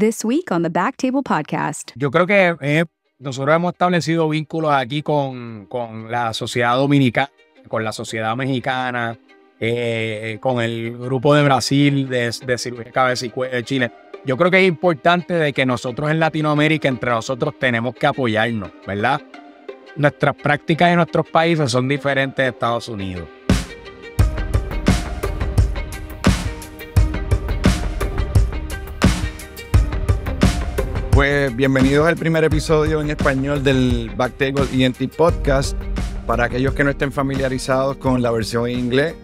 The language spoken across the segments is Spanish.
this week on the Back Podcast. Yo creo que eh, nosotros hemos establecido vínculos aquí con, con, la sociedad dominicana, con la sociedad mexicana, eh, con el grupo de Brasil de, de y de Chile. Yo creo que es importante de que nosotros en Latinoamérica, entre nosotros, tenemos que apoyarnos, ¿verdad? Nuestras prácticas en nuestros países son diferentes de Estados Unidos. Pues bienvenidos al primer episodio en español del Backtable ENT Podcast. Para aquellos que no estén familiarizados con la versión en inglés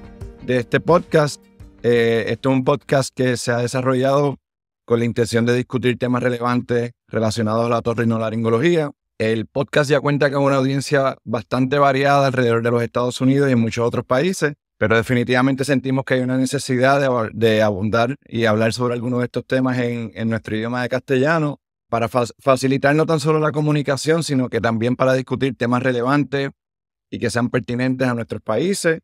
de este podcast, eh, esto es un podcast que se ha desarrollado con la intención de discutir temas relevantes relacionados a la torrinolaringología. El podcast ya cuenta con una audiencia bastante variada alrededor de los Estados Unidos y en muchos otros países, pero definitivamente sentimos que hay una necesidad de, abundar y hablar sobre algunos de estos temas en, en nuestro idioma de castellano para facilitar no tan solo la comunicación, sino que también para discutir temas relevantes y que sean pertinentes a nuestros países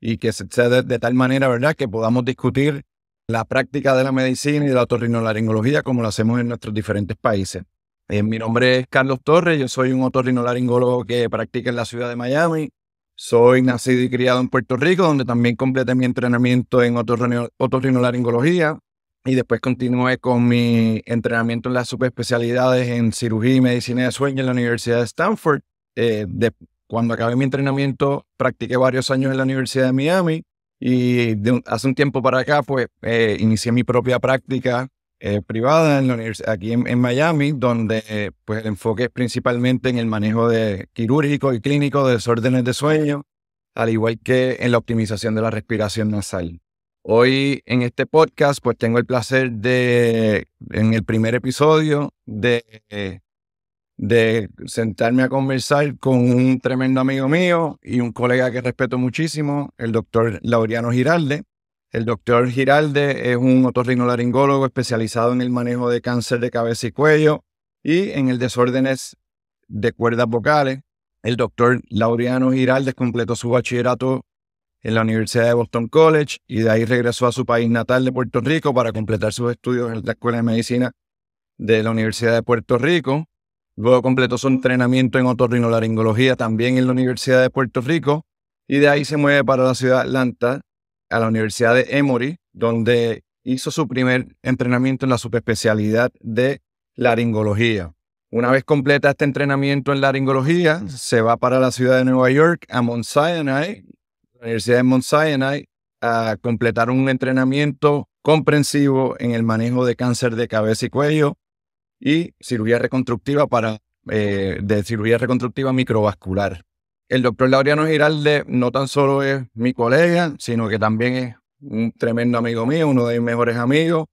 y que se, sea de, tal manera, ¿verdad?, que podamos discutir la práctica de la medicina y de la otorrinolaringología como lo hacemos en nuestros diferentes países. Eh, mi nombre es Carlos Torres, yo soy un otorrinolaringólogo que practica en la ciudad de Miami. Soy nacido y criado en Puerto Rico, donde también completé mi entrenamiento en otorrinolaringología y después continué con mi entrenamiento en las subespecialidades en cirugía y medicina de sueño en la Universidad de Stanford. Eh, de, cuando acabé mi entrenamiento, practiqué varios años en la Universidad de Miami y hace un tiempo para acá, pues, eh, inicié mi propia práctica eh, privada aquí en, Miami, donde pues el enfoque es principalmente en el manejo de quirúrgico y clínico de desórdenes de sueño, al igual que en la optimización de la respiración nasal. Hoy en este podcast pues tengo el placer de, en el primer episodio, de, de sentarme a conversar con un tremendo amigo mío y un colega que respeto muchísimo, el doctor Laureano Giralde. El doctor Giralde es un otorrinolaringólogo especializado en el manejo de cáncer de cabeza y cuello y en el desórdenes de cuerdas vocales. El doctor Laureano Giralde completó su bachillerato en la Universidad de Boston College y de ahí regresó a su país natal de Puerto Rico para completar sus estudios en la Escuela de Medicina de la Universidad de Puerto Rico. Luego completó su entrenamiento en otorrinolaringología también en la Universidad de Puerto Rico y de ahí se mueve para la ciudad de Atlanta, a la Universidad de Emory, donde hizo su primer entrenamiento en la subespecialidad de laringología. Una vez completa este entrenamiento en laringología, mm. se va para la ciudad de Nueva York, a Mount Sinai, Universidad de Mount Sinai a completar un entrenamiento comprensivo en el manejo de cáncer de cabeza y cuello y cirugía reconstructiva para eh, de cirugía reconstructiva microvascular. El doctor Laureano Giralde no tan solo es mi colega, sino que también es un tremendo amigo mío, uno de mis mejores amigos.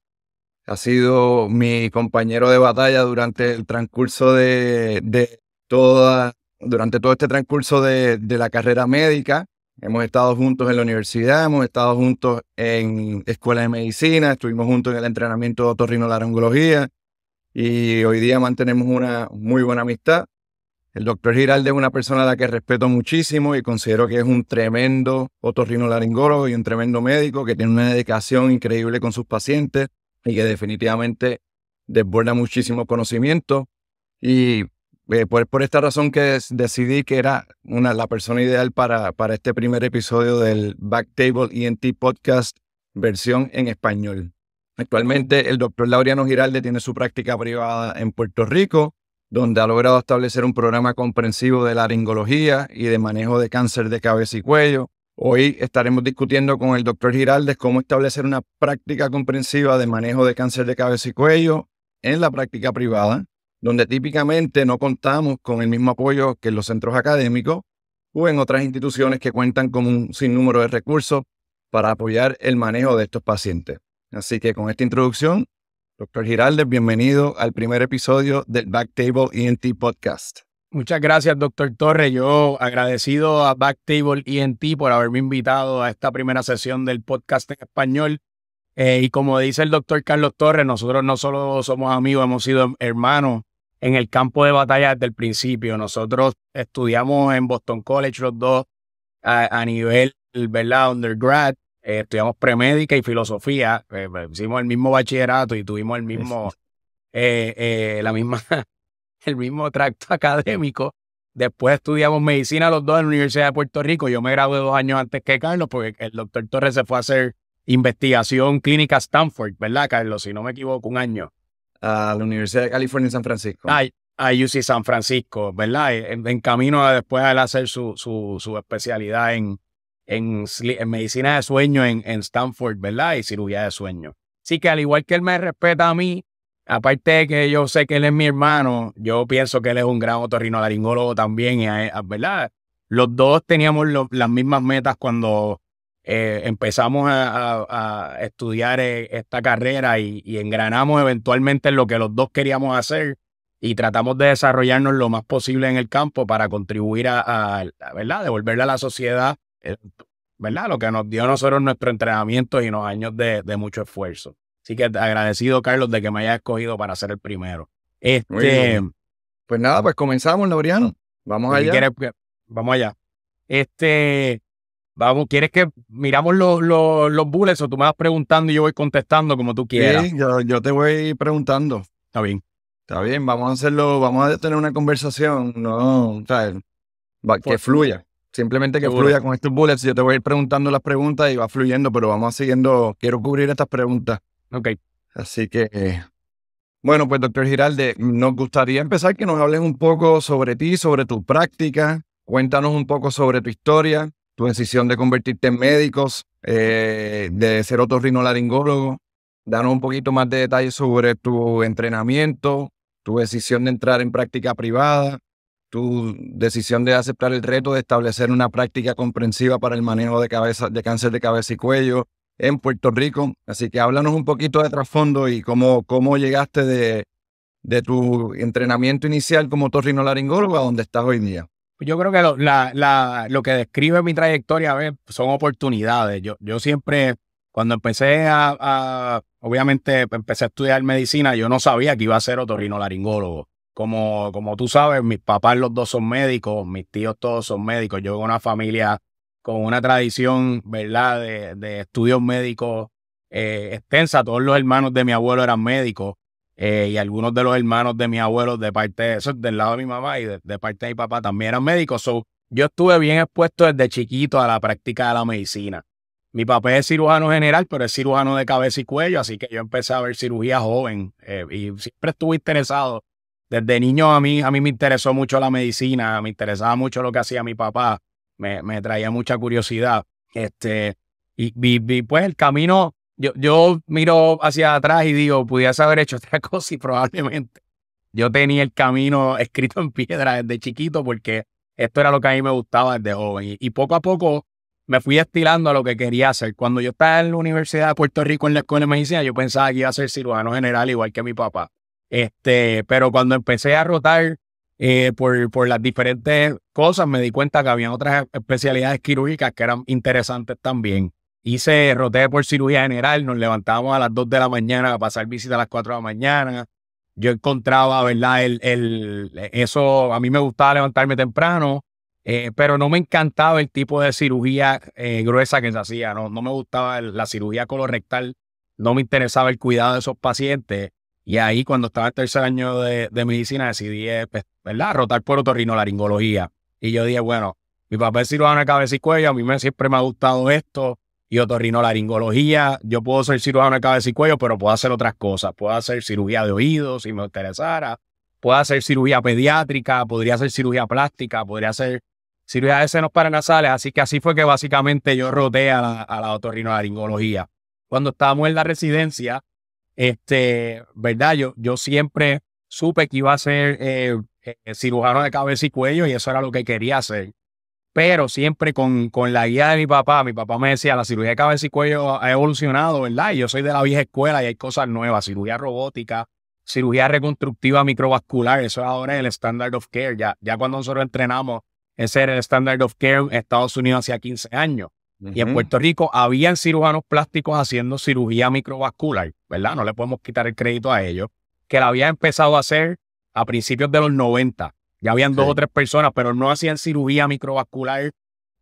Ha sido mi compañero de batalla durante el transcurso de, de toda, durante todo este transcurso de, de la carrera médica Hemos estado juntos en la universidad, hemos estado juntos en escuela de medicina, estuvimos juntos en el entrenamiento de otorrinolaringología y hoy día mantenemos una muy buena amistad. El doctor Giralde es una persona a la que respeto muchísimo y considero que es un tremendo otorrinolaringólogo y un tremendo médico que tiene una dedicación increíble con sus pacientes y que definitivamente desborda muchísimo conocimiento. Y eh, por, esta razón que decidí que era una, la persona ideal para, para este primer episodio del Backtable ENT Podcast versión en español. Actualmente el doctor Laureano Giralde tiene su práctica privada en Puerto Rico, donde ha logrado establecer un programa comprensivo de laringología y de manejo de cáncer de cabeza y cuello. Hoy estaremos discutiendo con el doctor Giralde cómo establecer una práctica comprensiva de manejo de cáncer de cabeza y cuello en la práctica privada donde típicamente no contamos con el mismo apoyo que en los centros académicos o en otras instituciones que cuentan con un sinnúmero de recursos para apoyar el manejo de estos pacientes. Así que con esta introducción, doctor Giraldes, bienvenido al primer episodio del Backtable ENT Podcast. Muchas gracias, doctor Torres. Yo agradecido a Backtable ENT por haberme invitado a esta primera sesión del podcast en español. Eh, y como dice el doctor Carlos Torres, nosotros no solo somos amigos, hemos sido hermanos en el campo de batalla desde el principio. Nosotros estudiamos en Boston College los dos a, nivel, ¿verdad? Undergrad. Eh, estudiamos premédica y filosofía. Eh, pues, hicimos el mismo bachillerato y tuvimos el mismo, eh, la misma, el mismo tracto académico. Después estudiamos medicina los dos en la Universidad de Puerto Rico. Yo me gradué dos años antes que Carlos porque el doctor Torres se fue a hacer investigación clínica Stanford, ¿verdad, Carlos? Si no me equivoco, un año a la Universidad de California en San Francisco. Ay, a UC San Francisco, ¿verdad? Eh, en, camino a después a él hacer su, su, especialidad en, en, medicina de sueño en, en, Stanford, ¿verdad? Y cirugía de sueño. Así que al igual que él me respeta a mí, aparte de que yo sé que él es mi hermano, yo pienso que él es un gran otorrinolaringólogo también, ¿verdad? Los dos teníamos las mismas metas cuando eh, empezamos a, estudiar eh, esta carrera y, engranamos eventualmente en lo que los dos queríamos hacer y tratamos de desarrollarnos lo más posible en el campo para contribuir a, a ¿verdad? Devolverle a la sociedad, eh, ¿verdad? Lo que nos dio a nosotros nuestro entrenamiento y unos años de, mucho esfuerzo. Así que agradecido, Carlos, de que me hayas escogido para ser el primero. Este, pues nada, pues comenzamos, Lauriano. Vamos allá. Pues, vamos allá. Este, Vamos, ¿quieres que miramos los, los, los bullets o tú me vas preguntando y yo voy contestando como tú quieras? Sí, yo, te voy preguntando. Está bien. Está bien, vamos a hacerlo, vamos a tener una conversación, no, que pues, fluya. Simplemente que fluya con estos bullets. Yo te voy a ir preguntando las preguntas y va fluyendo, pero vamos siguiendo. Quiero cubrir estas preguntas. Ok. Así que, bueno, pues doctor Giralde, nos gustaría empezar que nos hables un poco sobre ti, sobre tu práctica. Cuéntanos un poco sobre tu historia tu decisión de convertirte en médicos, eh, de ser otorrinolaringólogo. Danos un poquito más de detalles sobre tu entrenamiento, tu decisión de entrar en práctica privada, tu decisión de aceptar el reto de establecer una práctica comprensiva para el manejo de, cabeza, de cáncer de cabeza y cuello en Puerto Rico. Así que háblanos un poquito de trasfondo y cómo, cómo llegaste de, de tu entrenamiento inicial como otorrinolaringólogo a donde estás hoy día. Pues yo creo que lo, la, la, lo que describe mi trayectoria a ver, son oportunidades. Yo, yo siempre, cuando empecé a, obviamente empecé a estudiar medicina, yo no sabía que iba a ser otorrinolaringólogo. Como, como tú sabes, mis papás los dos son médicos, mis tíos todos son médicos. Yo tengo una familia con una tradición, ¿verdad?, de, de estudios médicos eh, extensa. Todos los hermanos de mi abuelo eran médicos. Eh, y algunos de los hermanos de mis abuelos de parte del lado de mi mamá y de, parte de mi papá también eran médicos. yo estuve bien expuesto desde chiquito a la práctica de la medicina. Mi papá es cirujano general, pero es cirujano de cabeza y cuello, así que yo empecé a ver cirugía joven eh, y siempre estuve interesado. Desde niño a mí, a mí me interesó mucho la medicina, me interesaba mucho lo que hacía mi papá, me, traía mucha curiosidad. Este, y pues el camino yo, miro hacia atrás y digo, pudiese haber hecho otra cosa y probablemente yo tenía el camino escrito en piedra desde chiquito porque esto era lo que a mí me gustaba desde joven. Y, poco a poco me fui estilando a lo que quería hacer. Cuando yo estaba en la Universidad de Puerto Rico en la escuela de medicina, yo pensaba que iba a ser cirujano general igual que mi papá. Este, pero cuando empecé a rotar eh, por, por, las diferentes cosas, me di cuenta que había otras especialidades quirúrgicas que eran interesantes también hice roté por cirugía general, nos levantábamos a las 2 de la mañana a pasar visita a las 4 de la mañana. Yo encontraba, ¿verdad? El, eso, a mí me gustaba levantarme temprano, eh, pero no me encantaba el tipo de cirugía eh, gruesa que se hacía, ¿no? no me gustaba la cirugía colorectal, no me interesaba el cuidado de esos pacientes. Y ahí cuando estaba en tercer año de, medicina decidí, eh, pues, ¿verdad? Rotar por otorrinolaringología. Y yo dije, bueno, mi papá es cirujano de cabeza y cuello, a mí me, siempre me ha gustado esto, y otorrinolaringología. Yo puedo ser cirujano de cabeza y cuello, pero puedo hacer otras cosas. Puedo hacer cirugía de oídos si me interesara. Puedo hacer cirugía pediátrica, podría hacer cirugía plástica, podría hacer cirugía de senos paranasales. Así que así fue que básicamente yo roté a la, a la otorrinolaringología. Cuando estábamos en la residencia, este, ¿verdad? Yo, yo siempre supe que iba a ser eh, eh, cirujano de cabeza y cuello y eso era lo que quería hacer pero siempre con, la guía de mi papá. Mi papá me decía, la cirugía de cabeza y cuello ha evolucionado, ¿verdad? Y yo soy de la vieja escuela y hay cosas nuevas, cirugía robótica, cirugía reconstructiva microvascular, eso ahora es el standard of care. Ya, ya cuando nosotros entrenamos, en ser el standard of care en Estados Unidos hacía 15 años. Y en Puerto Rico habían cirujanos plásticos haciendo cirugía microvascular, ¿verdad? No le podemos quitar el crédito a ellos, que la había empezado a hacer a principios de los 90 ya habían dos o tres personas, pero no hacían cirugía microvascular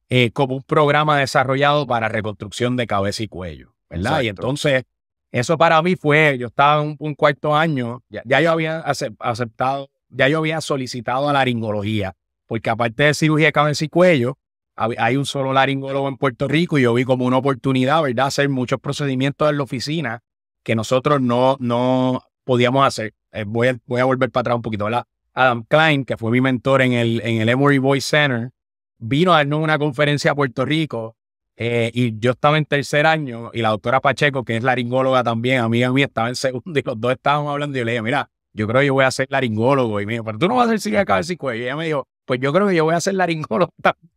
eh, como un programa desarrollado para reconstrucción de cabeza y cuello, ¿verdad? Y entonces, eso para mí fue, yo estaba un, cuarto año, ya, yo había aceptado, ya yo había solicitado a laringología, porque aparte de cirugía de cabeza y cuello, hay un solo laringólogo en Puerto Rico y yo vi como una oportunidad, ¿verdad?, hacer muchos procedimientos en la oficina que nosotros no, no podíamos hacer. Eh, voy, a, voy a volver para atrás un poquito, ¿verdad? Adam Klein, que fue mi mentor en el, en el Emory Voice Center, vino a darnos una conferencia a Puerto Rico eh, y yo estaba en tercer año y la doctora Pacheco, que es laringóloga también, amiga mía, estaba en segundo y los dos estábamos hablando y yo le dije, mira, yo creo que yo voy a ser laringólogo. Y me dijo, pero tú no vas a ser cabeza pues". y ella me dijo, pues yo creo que yo voy a ser laringólogo también.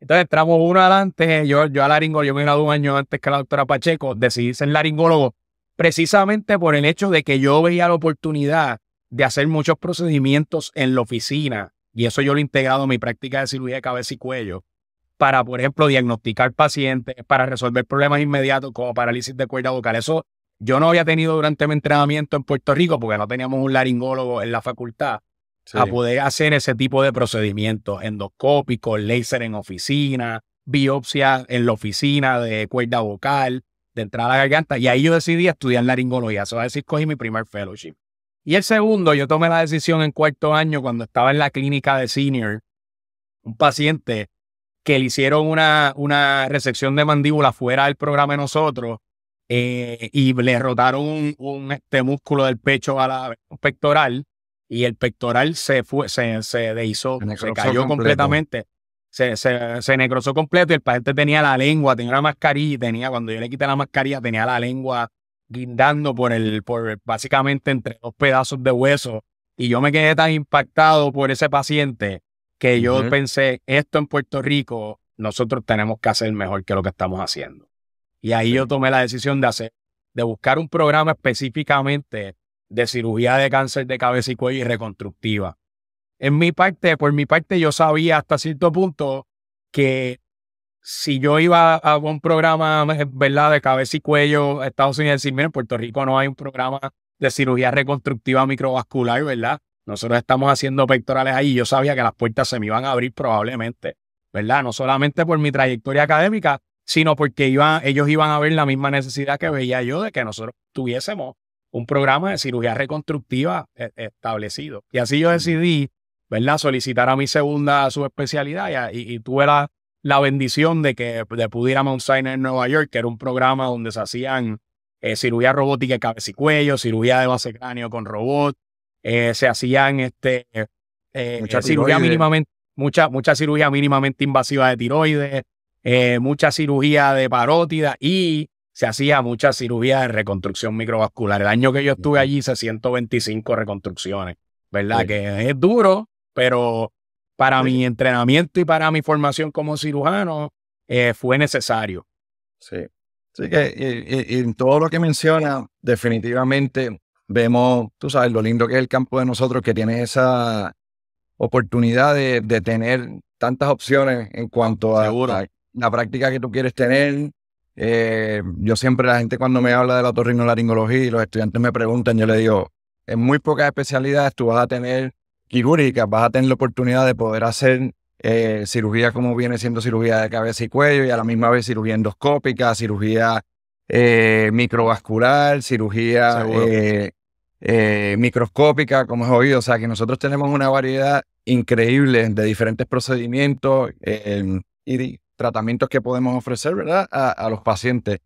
Entonces entramos uno adelante, yo, yo a laringólogo, yo me gradué un año antes que la doctora Pacheco, decidí ser laringólogo precisamente por el hecho de que yo veía la oportunidad de hacer muchos procedimientos en la oficina, y eso yo lo he integrado en mi práctica de cirugía de cabeza y cuello, para, por ejemplo, diagnosticar pacientes, para resolver problemas inmediatos como parálisis de cuerda vocal. Eso yo no había tenido durante mi entrenamiento en Puerto Rico porque no teníamos un laringólogo en la facultad a poder hacer ese tipo de procedimientos endoscópicos, láser en oficina, biopsia en la oficina de cuerda vocal, de entrada a la garganta. Y ahí yo decidí estudiar laringología. Eso es decir, cogí mi primer fellowship. Y el segundo, yo tomé la decisión en cuarto año cuando estaba en la clínica de senior, un paciente que le hicieron una, una resección de mandíbula fuera del programa de nosotros eh, y le rotaron un, este músculo del pecho a la pectoral y el pectoral se fue, se, se se cayó completamente. Se, se, se, necrosó completo y el paciente tenía la lengua, tenía una mascarilla, tenía, cuando yo le quité la mascarilla, tenía la lengua guindando por el, por básicamente entre dos pedazos de hueso. Y yo me quedé tan impactado por ese paciente que yo pensé, esto en Puerto Rico, nosotros tenemos que hacer mejor que lo que estamos haciendo. Y ahí yo tomé la decisión de hacer, de buscar un programa específicamente de cirugía de cáncer de cabeza y cuello y reconstructiva. En mi parte, por mi parte, yo sabía hasta cierto punto que si yo iba a un programa, eh, ¿verdad?, de cabeza y cuello Estados Unidos, decir, mira, en Puerto Rico no hay un programa de cirugía reconstructiva microvascular, ¿verdad? Nosotros estamos haciendo pectorales ahí y yo sabía que las puertas se me iban a abrir probablemente, ¿verdad? No solamente por mi trayectoria académica, sino porque iba, ellos iban a ver la misma necesidad que veía yo de que nosotros tuviésemos un programa de cirugía reconstructiva eh, establecido. Y así yo decidí, ¿verdad?, solicitar a mi segunda subespecialidad y, y tuve la la bendición de que de pudiéramos Sinai en Nueva York, que era un programa donde se hacían eh, cirugía robótica de cabeza y cuello, cirugía de base cráneo con robot, eh, se hacían este, eh, mucha cirugía mínimamente, mucha, cirugía mínimamente invasiva de tiroides, mucha cirugía de parótida y se hacía mucha cirugía de reconstrucción microvascular. El año que yo estuve allí hice 125 reconstrucciones, ¿verdad? Que es duro, pero para mi entrenamiento y para mi formación como cirujano eh, fue necesario. Sí. Así que en todo lo que menciona, definitivamente vemos, tú sabes, lo lindo que es el campo de nosotros, que tiene esa oportunidad de, de tener tantas opciones en cuanto a, la práctica que tú quieres tener. Eh, yo siempre, la gente cuando me habla de la otorrinolaringología y los estudiantes me preguntan, yo le digo, en muy pocas especialidades tú vas a tener quirúrgicas, vas a tener la oportunidad de poder hacer eh, cirugía como viene siendo cirugía de cabeza y cuello y a la misma vez cirugía endoscópica, cirugía eh, microvascular, cirugía eh, eh, microscópica, como es oído. O sea que nosotros tenemos una variedad increíble de diferentes procedimientos em, y tratamientos que podemos ofrecer ¿verdad? A, los pacientes.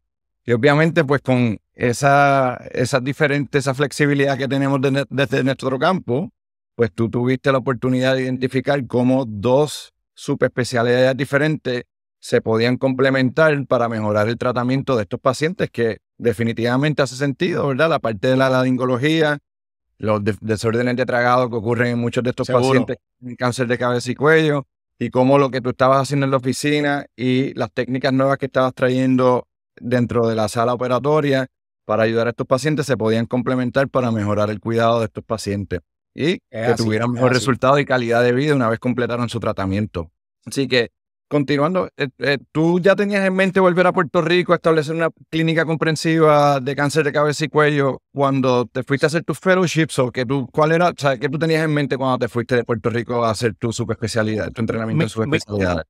Y obviamente pues con esa, esa diferente, esa flexibilidad que tenemos desde nuestro campo, pues tú tuviste la oportunidad de identificar cómo dos subespecialidades diferentes se podían complementar para mejorar el tratamiento de estos pacientes, que definitivamente hace sentido, ¿verdad? La parte de la ladingología, los desórdenes de tragado que ocurren en muchos de estos pacientes, cáncer de cabeza y cuello, y cómo lo que tú estabas haciendo en la oficina y las técnicas nuevas que estabas trayendo dentro de la sala operatoria para ayudar a estos pacientes se podían complementar para mejorar el cuidado de estos pacientes y que tuvieran mejor resultado y calidad de vida una vez completaron su tratamiento. Así que, continuando, eh, eh, ¿tú ya tenías en mente volver a Puerto Rico a establecer una clínica comprensiva de cáncer de cabeza y cuello cuando te fuiste a hacer tus fellowships o que tú, cuál era, sea, qué tú tenías en mente cuando te fuiste de Puerto Rico a hacer tu subespecialidad, tu entrenamiento de en subespecialidad?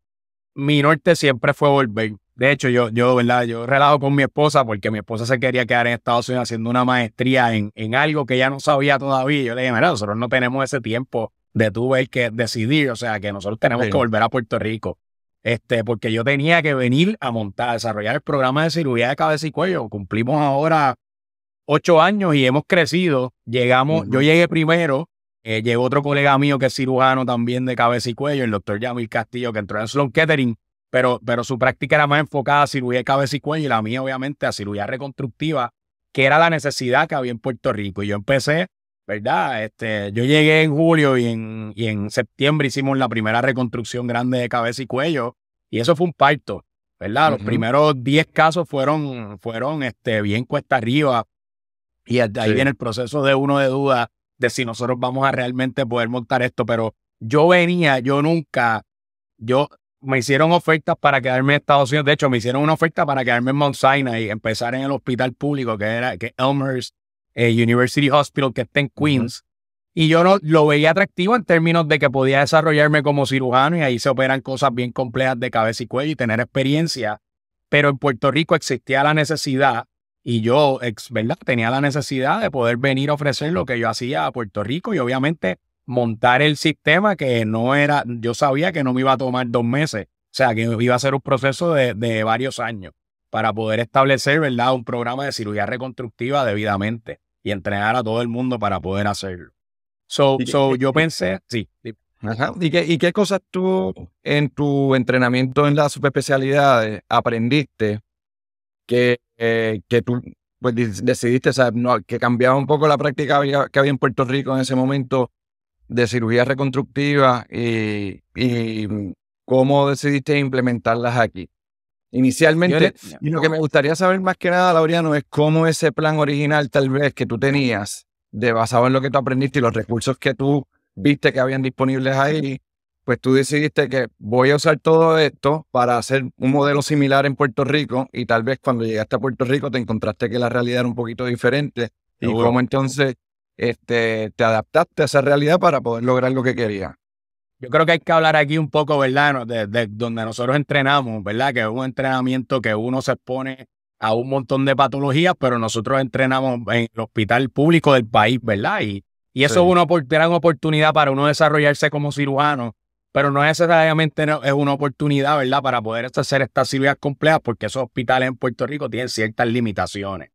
mi norte siempre fue volver. De hecho, yo, yo, ¿verdad? Yo relajo con mi esposa porque mi esposa se quería quedar en Estados Unidos haciendo una maestría en, en algo que ella no sabía todavía. Yo le dije, mira, nosotros no tenemos ese tiempo de tú ver que decidir, o sea, que nosotros tenemos que volver a Puerto Rico. Este, porque yo tenía que venir a montar, a desarrollar el programa de cirugía de cabeza y cuello. Cumplimos ahora ocho años y hemos crecido. Llegamos, yo llegué primero, eh, llegó otro colega mío que es cirujano también de cabeza y cuello, el doctor Yamil Castillo, que entró en Sloan Kettering pero, pero su práctica era más enfocada a cirugía de cabeza y cuello y la mía obviamente a cirugía reconstructiva, que era la necesidad que había en Puerto Rico. Y yo empecé, ¿verdad? Este, yo llegué en julio y en, en septiembre hicimos la primera reconstrucción grande de cabeza y cuello y eso fue un parto, ¿verdad? Los primeros 10 casos fueron, fueron este, bien cuesta arriba y ahí viene el proceso de uno de duda de si nosotros vamos a realmente poder montar esto, pero yo venía, yo nunca, yo me hicieron ofertas para quedarme en Estados Unidos. De hecho, me hicieron una oferta para quedarme en Mount Sinai y empezar en el hospital público que era que Elmhurst eh, University Hospital, que está en Queens. Y yo no, lo veía atractivo en términos de que podía desarrollarme como cirujano y ahí se operan cosas bien complejas de cabeza y cuello y tener experiencia. Pero en Puerto Rico existía la necesidad y yo, ¿verdad? Tenía la necesidad de poder venir a ofrecer lo que yo hacía a Puerto Rico y obviamente montar el sistema que no era, yo sabía que no me iba a tomar dos meses, o sea, que iba a ser un proceso de, varios años para poder establecer, ¿verdad?, un programa de cirugía reconstructiva debidamente y entrenar a todo el mundo para poder hacerlo. So, yo pensé, sí. ¿Y, qué, ¿Y qué cosas tú en tu entrenamiento en las subespecialidades aprendiste que, eh, que tú pues, decidiste saber que cambiaba un poco la práctica que había en Puerto Rico en ese momento de cirugía reconstructiva y, mm, cómo decidiste implementarlas aquí. Inicialmente, lo que me gustaría saber más que nada, Laureano, es cómo ese plan original tal vez que tú tenías, de basado en lo que tú aprendiste y los recursos que tú viste que habían disponibles ahí, pues tú decidiste que voy a usar todo esto para hacer un modelo similar en Puerto Rico y tal vez cuando llegaste a Puerto Rico te encontraste que la realidad era un poquito diferente. Y cómo entonces este, te adaptaste a esa realidad para poder lograr lo que querías. Yo creo que hay que hablar aquí un poco, ¿verdad? De, de, donde nosotros entrenamos, ¿verdad? Que es un entrenamiento que uno se expone a un montón de patologías, pero nosotros entrenamos en el hospital público del país, ¿verdad? Y, eso era es una gran oportunidad para uno desarrollarse como cirujano, pero no necesariamente es una oportunidad, ¿verdad? Para poder hacer estas cirugías complejas, porque esos hospitales en Puerto Rico tienen ciertas limitaciones.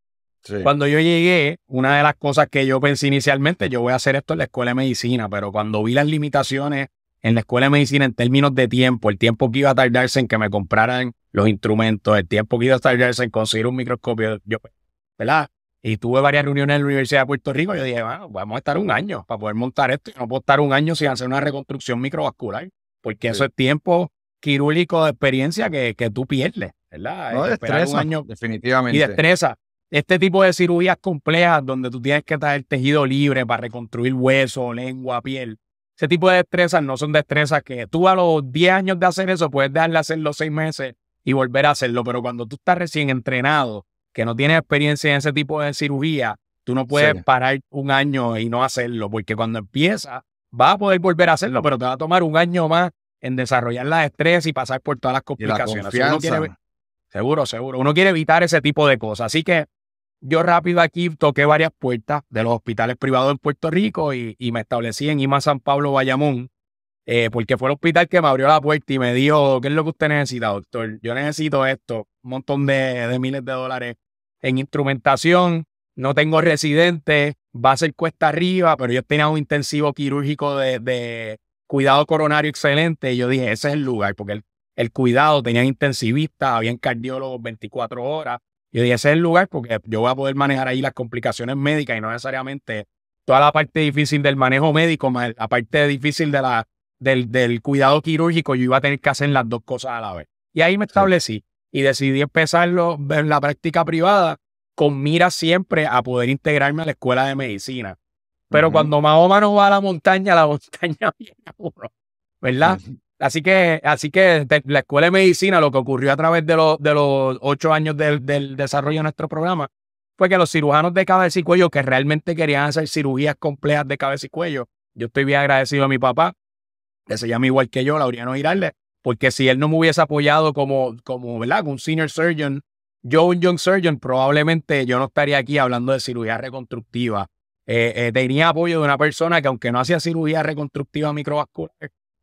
Cuando yo llegué, una de las cosas que yo pensé inicialmente, yo voy a hacer esto en la escuela de medicina, pero cuando vi las limitaciones en la escuela de medicina en términos de tiempo, el tiempo que iba a tardarse en que me compraran los instrumentos, el tiempo que iba a tardarse en conseguir un microscopio, ¿verdad? Y tuve varias reuniones en la Universidad de Puerto Rico, yo dije, ah, vamos a estar un año para poder montar esto, y no puedo estar un año sin hacer una reconstrucción microvascular, porque eso es tiempo quirúrgico de experiencia que, tú pierdes, ¿verdad? No, de destreza, definitivamente. Y destreza este tipo de cirugías complejas donde tú tienes que traer tejido libre para reconstruir hueso, lengua, piel, ese tipo de destrezas no son destrezas que tú a los 10 años de hacer eso puedes dejarle hacer los 6 meses y volver a hacerlo, pero cuando tú estás recién entrenado, que no tienes experiencia en ese tipo de cirugía, tú no puedes parar un año y no hacerlo, porque cuando empiezas vas a poder volver a hacerlo, pero te va a tomar un año más en desarrollar la destreza y pasar por todas las complicaciones. seguro, seguro. Uno quiere evitar ese tipo de cosas. Así que yo rápido aquí toqué varias puertas de los hospitales privados en Puerto Rico y, me establecí en IMA San Pablo Bayamón, eh, porque fue el hospital que me abrió la puerta y me dijo, ¿qué es lo que usted necesita, doctor? Yo necesito esto, un montón de, miles de dólares en instrumentación, no tengo residente va a ser cuesta arriba, pero yo tenía un intensivo quirúrgico de, cuidado coronario excelente y yo dije, ese es el lugar, porque el, cuidado tenía intensivistas, habían cardiólogos 24 horas, y dije, ese es el lugar porque yo voy a poder manejar ahí las complicaciones médicas y no necesariamente toda la parte difícil del manejo médico, más la parte difícil de la, del, cuidado quirúrgico, yo iba a tener que hacer las dos cosas a la vez. Y ahí me establecí y decidí empezarlo en la práctica privada con mira siempre a poder integrarme a la escuela de medicina. Pero cuando Mahoma no va a la montaña, la montaña viene a uno, ¿verdad? Así que, así que la escuela de medicina, lo que ocurrió a través de, de los ocho años del, desarrollo de nuestro programa, fue que los cirujanos de cabeza y cuello que realmente querían hacer cirugías complejas de cabeza y cuello, yo estoy bien agradecido a mi papá, que se llama igual que yo, Lauriano Giralde, porque si él no me hubiese apoyado como, como ¿verdad? un senior surgeon, yo un young surgeon, probablemente yo no estaría aquí hablando de cirugía reconstructiva. Eh, eh, tenía apoyo de una persona que aunque no hacía cirugía reconstructiva microvascular,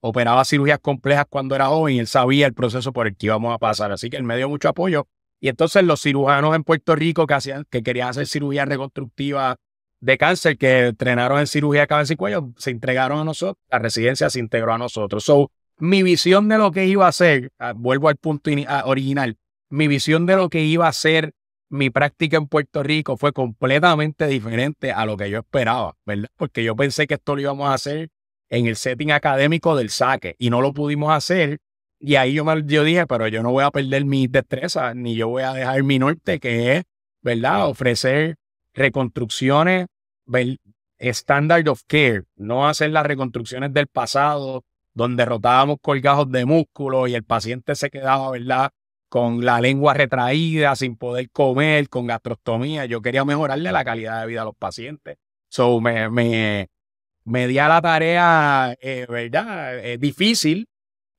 operaba cirugías complejas cuando era joven y él sabía el proceso por el que íbamos a pasar. Así que él me dio mucho apoyo. Y entonces los cirujanos en Puerto Rico que, hacían, que querían hacer cirugía reconstructiva de cáncer, que entrenaron en cirugía de cabeza y cuello, se entregaron a nosotros, la residencia se integró a nosotros. So, mi visión de lo que iba a hacer, ah, vuelvo al punto ah, original, mi visión de lo que iba a ser mi práctica en Puerto Rico fue completamente diferente a lo que yo esperaba, ¿verdad? Porque yo pensé que esto lo íbamos a hacer en el setting académico del saque y no lo pudimos hacer. Y ahí yo, me, yo dije, pero yo no voy a perder mis destrezas, ni yo voy a dejar mi norte, que es, ¿verdad? Ofrecer reconstrucciones, standard of care, no hacer las reconstrucciones del pasado, donde rotábamos colgajos de músculo y el paciente se quedaba, ¿verdad? Con la lengua retraída, sin poder comer, con gastrostomía. Yo quería mejorarle la calidad de vida a los pacientes. So, me, me, me di la tarea, eh, ¿verdad? Eh, difícil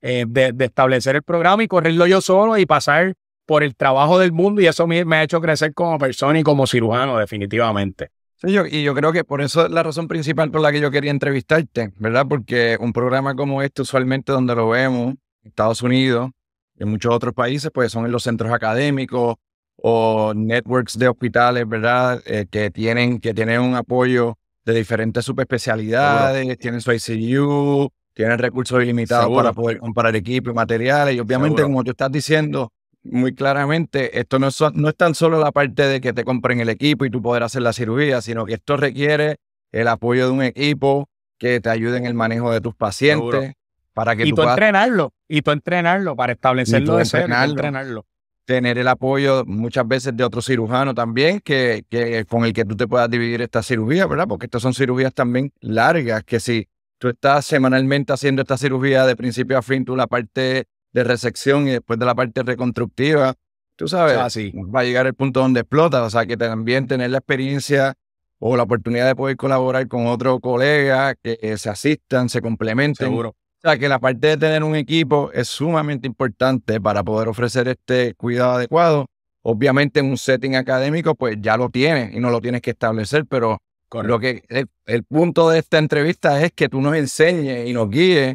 eh, de, establecer el programa y correrlo yo solo y pasar por el trabajo del mundo y eso me, ha hecho crecer como persona y como cirujano, definitivamente. Sí, yo, y yo creo que por eso es la razón principal por la que yo quería entrevistarte, ¿verdad? Porque un programa como este, usualmente donde lo vemos, Estados Unidos y en muchos otros países, pues son en los centros académicos o networks de hospitales, ¿verdad? que, tienen, que tienen un apoyo de diferentes subespecialidades, tienen su ICU, tienen recursos ilimitados para poder comprar equipos, y materiales. Y obviamente, como tú estás diciendo muy claramente, esto no es, no es tan solo la parte de que te compren el equipo y tú poder hacer la cirugía, sino que esto requiere el apoyo de un equipo que te ayude en el manejo de tus pacientes. Para que y tú, entrenarlo, y tú entrenarlo para establecerlo entrenarlo tener el apoyo muchas veces de otro cirujano también, que, con el que tú te puedas dividir esta cirugía, ¿verdad? Porque estas son cirugías también largas, que si tú estás semanalmente haciendo esta cirugía de principio a fin, tú la parte de resección y después de la parte reconstructiva, tú sabes, va a llegar el punto donde explota, o sea que también tener la experiencia o la oportunidad de poder colaborar con otro colega, que, que se asistan, se complementen. Seguro que la parte de tener un equipo es sumamente importante para poder ofrecer este cuidado adecuado. Obviamente en un setting académico, pues ya lo tienes y no lo tienes que establecer, pero con lo que el, punto de esta entrevista es que tú nos enseñes y nos guíes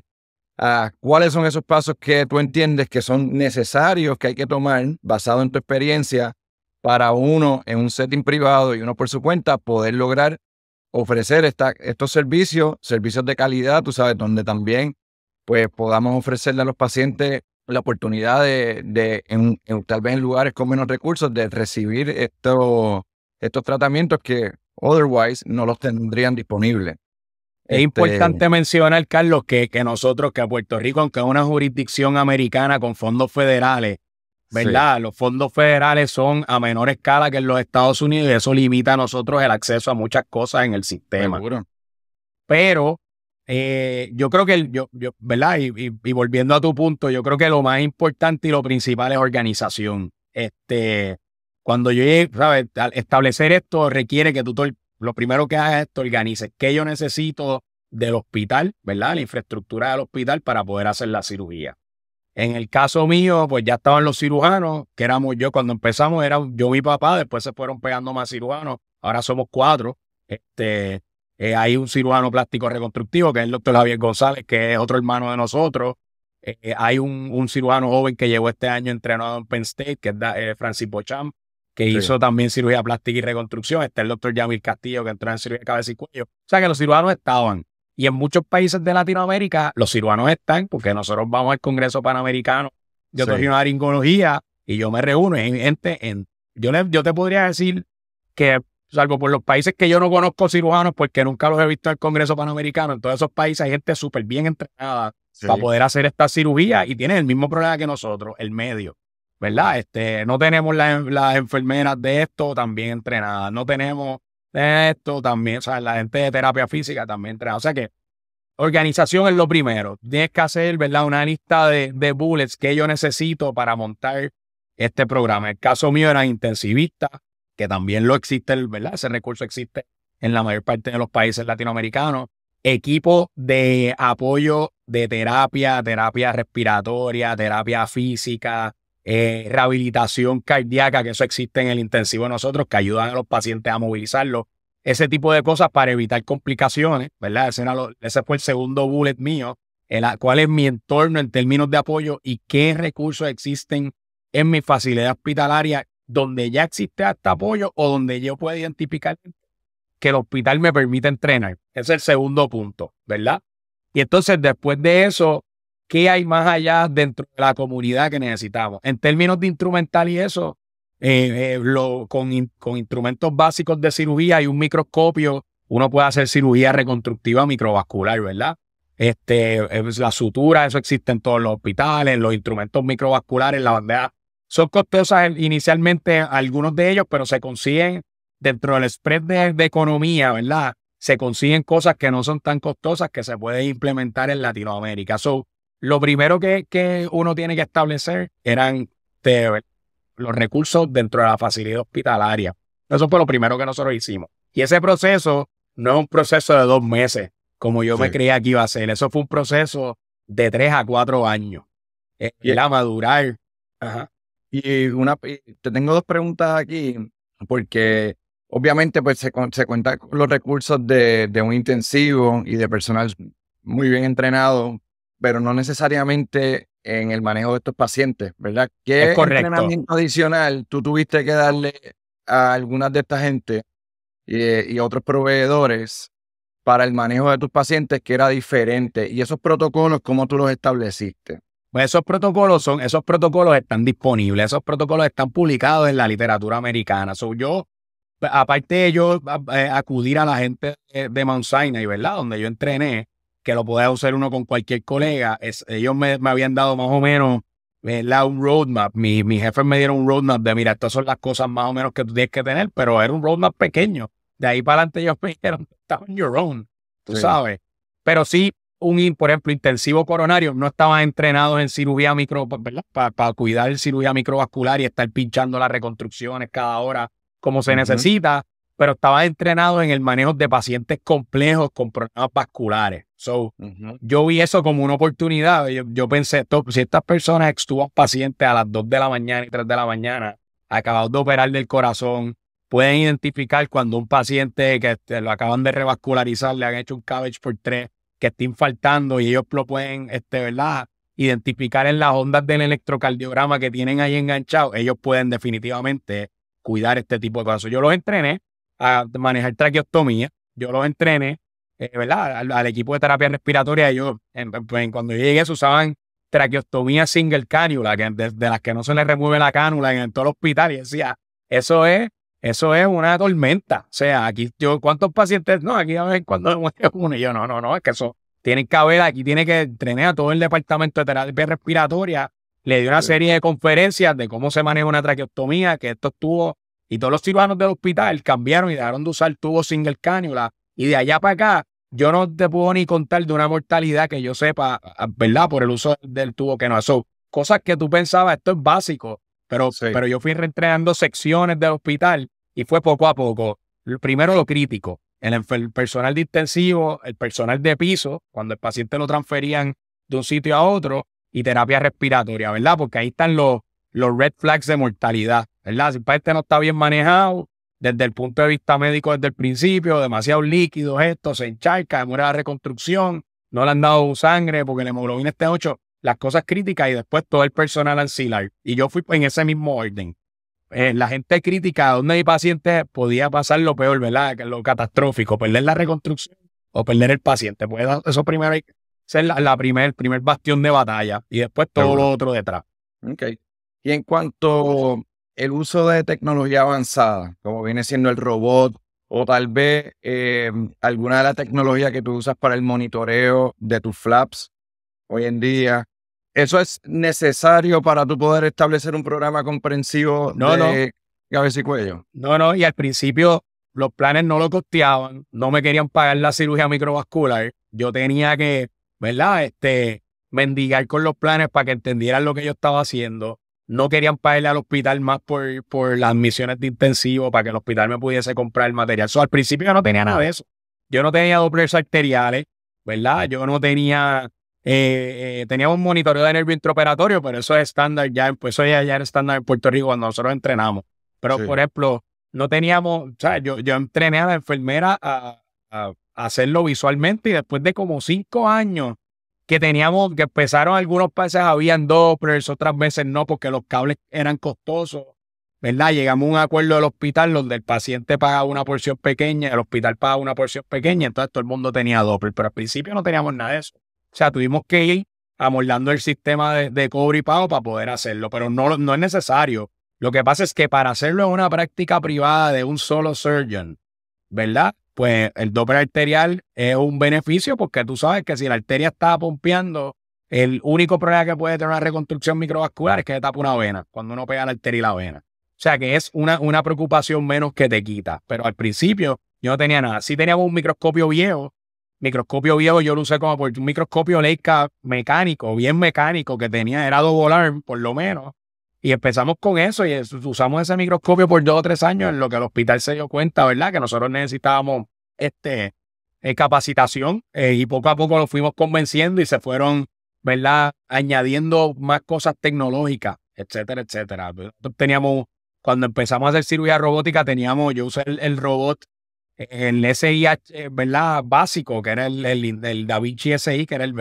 a cuáles son esos pasos que tú entiendes que son necesarios, que hay que tomar basado en tu experiencia para uno en un setting privado y uno por su cuenta poder lograr ofrecer esta, estos servicios, servicios de calidad, tú sabes, donde también pues podamos ofrecerle a los pacientes la oportunidad de, tal vez en lugares con menos recursos, de recibir estos, estos tratamientos que otherwise no los tendrían disponibles. Es este importante mencionar, Carlos, que, que nosotros, que a Puerto Rico, aunque es una jurisdicción americana con fondos federales, ¿verdad? Los fondos federales son a menor escala que en los Estados Unidos y eso limita a nosotros el acceso a muchas cosas en el sistema. Pero eh, yo creo que, yo, yo, ¿verdad? Y, volviendo a tu punto, yo creo que lo más importante y lo principal es organización. Este, cuando yo llegué, ¿sabes? establecer esto requiere que tú lo primero que hagas es te organices qué yo necesito del hospital, ¿verdad? La infraestructura del hospital para poder hacer la cirugía. En el caso mío, pues ya estaban los cirujanos, que éramos yo cuando empezamos, era yo mi papá, después se fueron pegando más cirujanos, ahora somos cuatro. Este, eh, hay un cirujano plástico reconstructivo, que es el doctor Javier González, que es otro hermano de nosotros. Eh, eh, hay un, cirujano joven que llegó este año entrenado en Penn State, que es Francisco Champ, que hizo también cirugía plástica y reconstrucción. Está el doctor Yamil Castillo, que entró en cirugía de cabeza y cuello. O sea que los cirujanos estaban. Y en muchos países de Latinoamérica, los cirujanos están, porque nosotros vamos al Congreso Panamericano Yo de Otorrinolaringología aringología y yo me reúno. gente en. Yo, yo te podría decir que salvo por los países que yo no conozco cirujanos porque nunca los he visto al Congreso Panamericano, en todos esos países hay gente súper bien entrenada para poder hacer esta cirugía y tienen el mismo problema que nosotros, el medio, ¿verdad? Este, no tenemos las, enfermeras de esto también entrenadas, no tenemos esto también, o sea, la gente de terapia física también entrenada, o sea que organización es lo primero, tienes que hacer, ¿verdad? Una lista de, de bullets que yo necesito para montar este programa. El caso mío era intensivista, que también lo existe, ¿verdad? Ese recurso existe en la mayor parte de los países latinoamericanos. equipo de apoyo de terapia, terapia respiratoria, terapia física, eh, rehabilitación cardíaca, que eso existe en el intensivo de nosotros, que ayudan a los pacientes a movilizarlo, Ese tipo de cosas para evitar complicaciones, ¿verdad? Ese, fue el segundo bullet mío, cuál es mi entorno en términos de apoyo y qué recursos existen en mi facilidad hospitalaria donde ya existe hasta apoyo o donde yo pueda identificar que el hospital me permite entrenar. es el segundo punto, ¿verdad? Y entonces después de eso, ¿qué hay más allá dentro de la comunidad que necesitamos? En términos de instrumental y eso, eh, eh, lo, con, instrumentos básicos de cirugía y un microscopio, uno puede hacer cirugía reconstructiva microvascular, ¿verdad? Este, la sutura, eso existe en todos los hospitales, los instrumentos microvasculares, la bandeja son costosas inicialmente algunos de ellos, pero se consiguen dentro del spread de, economía, ¿verdad? Se consiguen cosas que no son tan costosas que se pueden implementar en Latinoamérica. So, lo primero que, uno tiene que establecer eran los recursos dentro de la facilidad hospitalaria. Eso fue lo primero que nosotros hicimos. Y ese proceso no es un proceso de dos meses, como yo me creía que iba a ser. Eso fue un proceso de tres a cuatro años. Eh, Era madurar. Ajá. Y una, te tengo dos preguntas aquí, porque obviamente pues se, se cuenta con los recursos de, un intensivo y de personal muy bien entrenado, pero no necesariamente en el manejo de estos pacientes, ¿verdad? ¿Qué entrenamiento adicional tú tuviste que darle a algunas de esta gente y, eh, y otros proveedores para el manejo de tus pacientes que era diferente? Y esos protocolos, ¿cómo tú los estableciste? Pues esos protocolos son, esos protocolos están disponibles, esos protocolos están publicados en la literatura americana. yo, pues, aparte de yo eh, acudir a la gente de Mount Sinai, ¿verdad? Donde yo entrené, que lo podía usar uno con cualquier colega, ellos me, habían dado más o menos, ¿verdad? Un roadmap. Mi, mis jefes me dieron un roadmap de, mira, estas son las cosas más o menos que tú tienes que tener, pero era un roadmap pequeño. De ahí para adelante ellos me dijeron, está on your own, tú sabes. Pero sí, un, por ejemplo, intensivo coronario, no estaba entrenados en cirugía micro, ¿verdad? Para, cuidar cuidar cirugía microvascular y estar pinchando las reconstrucciones cada hora como se necesita, pero estaba entrenado en el manejo de pacientes complejos con problemas vasculares. yo vi eso como una oportunidad. Yo, pensé, si estas personas estuvieron pacientes a las 2 de la mañana y 3 de la mañana, acabados de operar del corazón, pueden identificar cuando un paciente que este, lo acaban de revascularizar le han hecho un cabbage por 3 que estén faltando y ellos lo pueden, este, ¿verdad? Identificar en las ondas del electrocardiograma que tienen ahí enganchado, ellos pueden definitivamente cuidar este tipo de cosas. Yo los entrené a manejar traqueostomía, yo los entrené, eh, ¿verdad? Al, equipo de terapia respiratoria, ellos, pues, cuando yo llegué, se usaban traqueostomía single cánula, que de, las que no se les remueve la cánula en todo el hospital, y decía, eso es eso es una tormenta. O sea, aquí yo, ¿cuántos pacientes? No, aquí a ver cuando uno. Y yo, no, no, no, es que eso tienen que haber, aquí tiene que entrenar a todo el departamento de terapia respiratoria. Le dio una serie de conferencias de cómo se maneja una traqueostomía, que estos tubos y todos los cirujanos del hospital cambiaron y dejaron de usar tubos single cánula. Y de allá para acá, yo no te puedo ni contar de una mortalidad que yo sepa, ah, ¿verdad? Por el uso del tubo que no Cosas que tú pensabas, esto es básico. Pero, yo fui reentrenando secciones del hospital y fue poco a poco. Primero lo crítico, el, personal de intensivo, el personal de piso, cuando el paciente lo transferían de un sitio a otro, y terapia respiratoria, ¿verdad? Porque ahí están los, los red flags de mortalidad, ¿verdad? Si el paciente no está bien manejado, desde el punto de vista médico desde el principio, demasiados líquidos, esto, se encharca, demora la reconstrucción, no le han dado sangre porque la hemoglobina está en 8 las cosas críticas y después todo el personal ancillary. Y yo fui en ese mismo orden. Eh, la gente crítica, donde hay pacientes, podía pasar lo peor, ¿verdad? Lo catastrófico, perder la reconstrucción o perder el paciente. Pues eso primero hay que ser la, el primer bastión de batalla y después todo lo otro detrás. Y en cuanto el uso de tecnología avanzada, como viene siendo el robot, o tal vez eh, alguna de las tecnologías que tú usas para el monitoreo de tus flaps, hoy en día. ¿Eso es necesario para tu poder establecer un programa comprensivo de no. cabeza y cuello? No, no, y al principio los planes no lo costeaban, no me querían pagar la cirugía microvascular. Yo tenía que, ¿verdad? Este, mendigar con los planes para que entendieran lo que yo estaba haciendo. No querían pagarle al hospital más por, por las misiones de intensivo, para que el hospital me pudiese comprar el material. al principio yo no tenía nada de eso. Yo no tenía dobles arteriales, ¿verdad? Yo no tenía eh, eh, teníamos un monitoreo de nervio intraoperatorio, pero eso es estándar ya, pues, eso ya, era estándar en Puerto Rico cuando nosotros entrenamos. Pero, por ejemplo, no teníamos, o sea, yo, entrené a la enfermera a, hacerlo visualmente y después de como cinco años que teníamos, que empezaron algunos pases, habían dos, otras veces no, porque los cables eran costosos, ¿verdad? Llegamos a un acuerdo del hospital donde el paciente pagaba una porción pequeña, el hospital pagaba una porción pequeña, entonces todo el mundo tenía doppler, pero al principio no teníamos nada de eso. O sea, tuvimos que ir amoldando el sistema de, de cobro y pago para poder hacerlo, pero no, es necesario. Lo que pasa es que para hacerlo en una práctica privada de un solo surgeon, ¿verdad? Pues el doble arterial es un beneficio porque tú sabes que si la arteria está pompeando, el único problema que puede tener una reconstrucción microvascular es que te tapa una vena, cuando uno pega la arteria y la vena. O sea que es una, una preocupación menos que te quita. Pero al principio yo no tenía nada. Sí teníamos un microscopio viejo microscopio viejo yo lo usé como por un microscopio Leica mecánico, bien mecánico, que tenía, era volar, por lo menos. Y empezamos con eso y usamos ese microscopio por dos o tres años en lo que el hospital se dio cuenta, ¿verdad? Que nosotros necesitábamos este, eh, capacitación eh, y poco a poco lo fuimos convenciendo y se fueron, ¿verdad? Añadiendo más cosas tecnológicas, etcétera, etcétera. Teníamos, cuando empezamos a hacer cirugía robótica, teníamos, yo usé el robot el SIH, eh, ¿verdad? Básico, que era el, el, Da SI, que era el,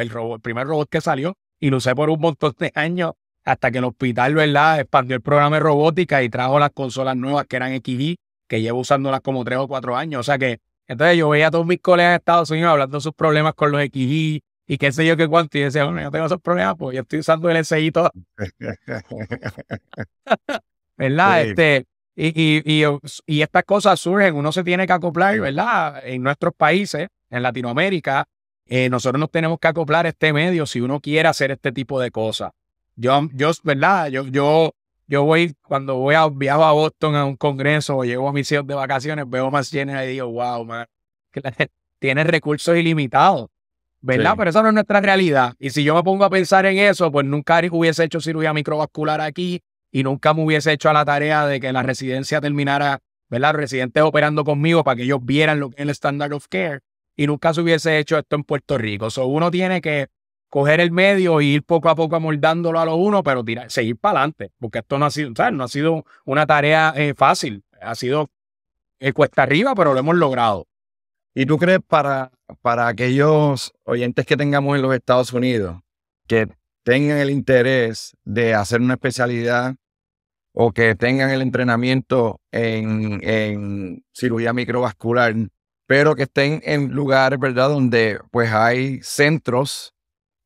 primer robot que salió, y lo usé por un montón de años hasta que el hospital, ¿verdad? Expandió el programa de robótica y trajo las consolas nuevas que eran XG, que llevo usándolas como tres o cuatro años. O sea que, entonces yo veía a todos mis colegas de Estados Unidos hablando de sus problemas con los XG y qué sé yo qué cuánto, y decía, bueno, yo tengo esos problemas, pues yo estoy usando el SI todo. ¿Verdad? Este, y, y, y, estas cosas surgen, uno se tiene que acoplar, ¿verdad? En nuestros países, en Latinoamérica, eh, nosotros nos tenemos que acoplar este medio si uno quiere hacer este tipo de cosas. Yo, yo ¿verdad? Yo, yo, yo voy, cuando voy a, viajar a Boston a un congreso o llego a mis de vacaciones, veo más llenas y digo, wow, man, tiene recursos ilimitados, ¿verdad? Pero esa no es nuestra realidad. Y si yo me pongo a pensar en eso, pues nunca hubiese hecho cirugía microvascular aquí, y nunca me hubiese hecho a la tarea de que la residencia terminara, ¿verdad? Los residentes operando conmigo para que ellos vieran lo que es el standard of care y nunca se hubiese hecho esto en Puerto Rico. So, uno tiene que coger el medio y ir poco a poco amoldándolo a lo uno, pero tirar, seguir para adelante, porque esto no ha sido, no ha sido una tarea eh, fácil, ha sido eh, cuesta arriba, pero lo hemos logrado. ¿Y tú crees para, para aquellos oyentes que tengamos en los Estados Unidos que tengan el interés de hacer una especialidad o que tengan el entrenamiento en, cirugía microvascular, pero que estén en lugares, ¿verdad?, donde pues hay centros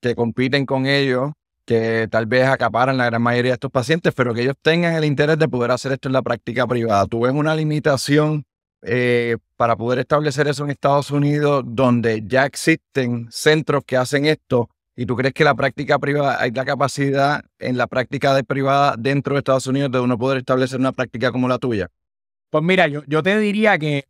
que compiten con ellos, que tal vez acaparan la gran mayoría de estos pacientes, pero que ellos tengan el interés de poder hacer esto en la práctica privada. Tú ves una limitación eh, para poder establecer eso en Estados Unidos, donde ya existen centros que hacen esto, ¿Y tú crees que la práctica privada, hay la capacidad en la práctica privada dentro de Estados Unidos de uno poder establecer una práctica como la tuya? Pues mira, yo, yo te diría que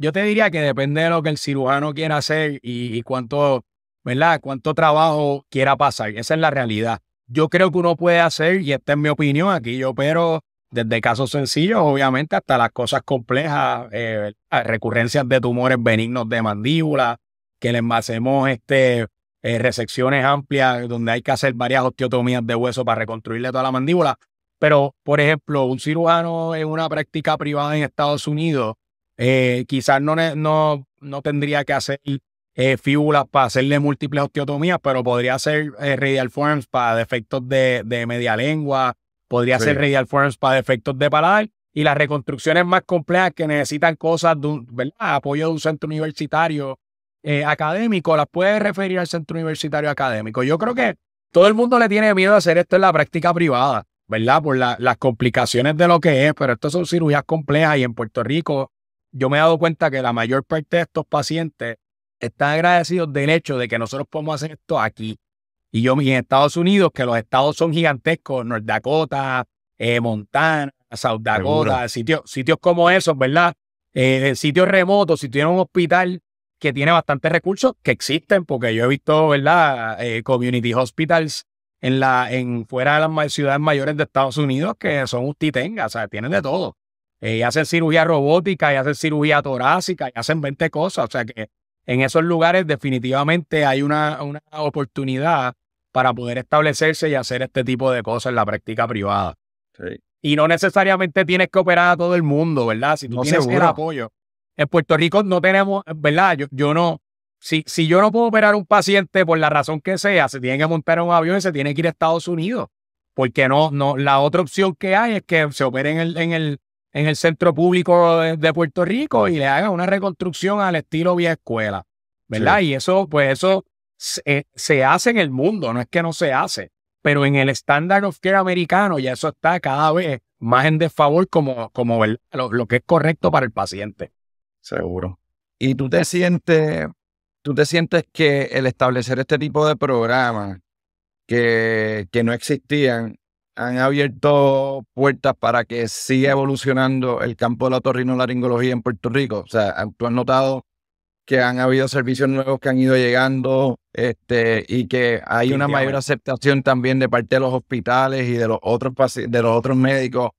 yo te diría que depende de lo que el cirujano quiera hacer y, cuánto, ¿verdad? Cuánto trabajo quiera pasar. Esa es la realidad. Yo creo que uno puede hacer, y esta es mi opinión, aquí yo pero desde casos sencillos, obviamente, hasta las cosas complejas, eh, recurrencias de tumores benignos de mandíbula, que le hacemos este eh, resecciones amplias donde hay que hacer varias osteotomías de hueso para reconstruirle toda la mandíbula. Pero, por ejemplo, un cirujano en una práctica privada en Estados Unidos eh, quizás no, tendría que hacer eh, fíbulas para hacerle múltiples osteotomías, pero podría hacer eh, radial forms para defectos de, de media lengua, podría hacer radial forms para defectos de paladar y las reconstrucciones más complejas que necesitan cosas de un, apoyo de un centro universitario eh, académico, las puede referir al centro universitario académico. Yo creo que todo el mundo le tiene miedo a hacer esto en la práctica privada, ¿verdad? Por las complicaciones de lo que es, pero estas son cirugías complejas y en Puerto Rico yo me he dado cuenta que la mayor parte de estos pacientes están agradecidos del hecho de que nosotros podemos hacer esto aquí. Y yo en Estados Unidos, que los estados son gigantescos, North Dakota, eh, Montana, South Dakota, sitios, sitios como esos, ¿verdad? Eh, sitios remotos, si tienen un hospital que tiene bastantes recursos que existen, porque yo he visto, ¿verdad? Eh, community hospitals en la, en fuera de las ciudades mayores de Estados Unidos que son un o sea, tienen de todo. Eh, y hacen cirugía robótica, y hacen cirugía torácica, y hacen 20 cosas. O sea que en esos lugares definitivamente hay una, una oportunidad para poder establecerse y hacer este tipo de cosas en la práctica privada. Sí. Y no necesariamente tienes que operar a todo el mundo, ¿verdad? Si tú tienes un apoyo. En Puerto Rico no tenemos, ¿verdad? Yo, yo no, si, si yo no puedo operar a un paciente por la razón que sea, se tiene que montar un avión y se tiene que ir a Estados Unidos. Porque no, no, la otra opción que hay es que se opere en el, en el, en el centro público de, Puerto Rico y le hagan una reconstrucción al estilo vía escuela. ¿Verdad? Y eso, pues eso eh, se, hace en el mundo, no es que no se hace. Pero en el standard of care americano ya eso está cada vez más en desfavor como, como lo, que es correcto para el paciente. Seguro. Y tú te sientes, tú te sientes que el establecer este tipo de programas que, que no existían han abierto puertas para que siga evolucionando el campo de la otorrinolaringología en Puerto Rico. O sea, tú has notado que han habido servicios nuevos que han ido llegando este, y que hay una mayor aceptación también de parte de los hospitales y de los otros, de los otros médicos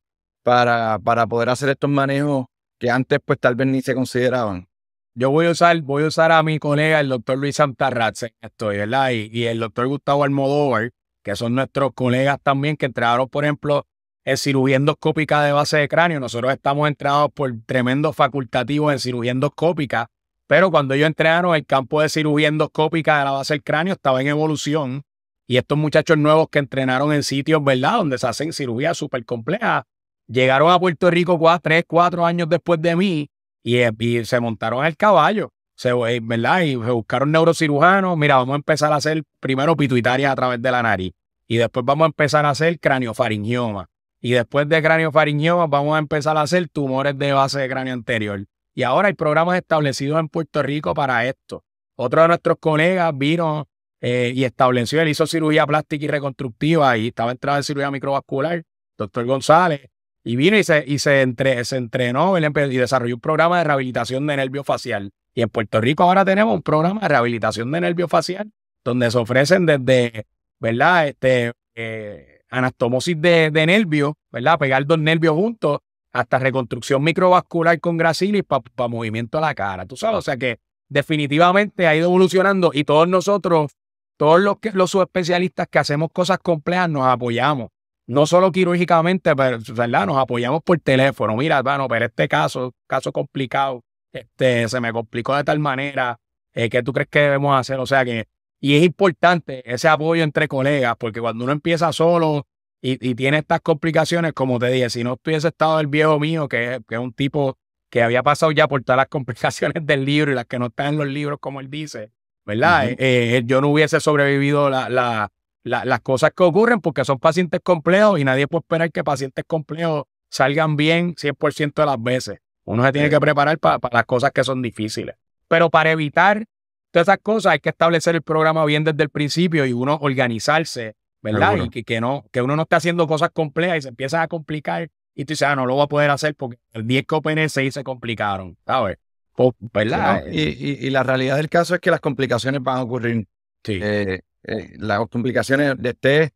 para, para poder hacer estos manejos que antes pues tal vez ni se consideraban. Yo voy a usar, voy a usar a mi colega, el doctor Luis Santarraz, estoy, ¿verdad? Y, el doctor Gustavo Almodóvar, que son nuestros colegas también, que entraron, por ejemplo, en cirugía endoscópica de base de cráneo. Nosotros estamos entrados por tremendos facultativos en cirugía endoscópica, pero cuando ellos entrenaron, el campo de cirugía endoscópica de la base del cráneo estaba en evolución. Y estos muchachos nuevos que entrenaron en sitios, ¿verdad? Donde se hacen cirugías súper complejas, llegaron a Puerto Rico cuatro, tres, cuatro años después de mí y, eh, se montaron el caballo. Se, eh, ¿verdad? Y se buscaron neurocirujanos. Mira, vamos a empezar a hacer primero pituitaria a través de la nariz. Y después vamos a empezar a hacer craniofaringioma. Y después de craniofaringioma vamos a empezar a hacer tumores de base de cráneo anterior. Y ahora el programa es establecido en Puerto Rico para esto. Otro de nuestros colegas vino eh, y estableció, él hizo cirugía plástica y reconstructiva y estaba entrado en cirugía microvascular, doctor González, y vino y se, y se, entrenó y desarrolló un programa de rehabilitación de nervio facial. Y en Puerto Rico ahora tenemos un programa de rehabilitación de nervio facial donde se ofrecen desde, ¿verdad? Este, eh, anastomosis de, de nervio, ¿verdad? Pegar dos nervios juntos hasta reconstrucción microvascular con gracilis para movimiento a la cara, tú sabes, o sea que definitivamente ha ido evolucionando y todos nosotros, todos los, que, los subespecialistas que hacemos cosas complejas nos apoyamos no solo quirúrgicamente, pero ¿verdad? nos apoyamos por teléfono. Mira, hermano, pero este caso, caso complicado, este, se me complicó de tal manera, eh, ¿qué tú crees que debemos hacer? O sea que, y es importante ese apoyo entre colegas, porque cuando uno empieza solo y, tiene estas complicaciones, como te dije, si no estuviese estado el viejo mío, que, es un tipo que había pasado ya por todas las complicaciones del libro y las que no están en los libros, como él dice, ¿verdad? Eh, eh, yo no hubiese sobrevivido la, la las cosas que ocurren porque son pacientes complejos y nadie puede esperar que pacientes complejos salgan bien 100% de las veces. Uno se tiene que preparar para las cosas que son difíciles. Pero para evitar todas esas cosas hay que establecer el programa bien desde el principio y uno organizarse, ¿verdad? Y que, no, que uno no esté haciendo cosas complejas y se empieza a complicar y tú dices, ah, no lo voy a poder hacer porque el 10 que y se complicaron, ¿sabes? Pues, ¿verdad? y, y, la realidad del caso es que las complicaciones van a ocurrir. Sí. Eh, eh, las complicaciones de estés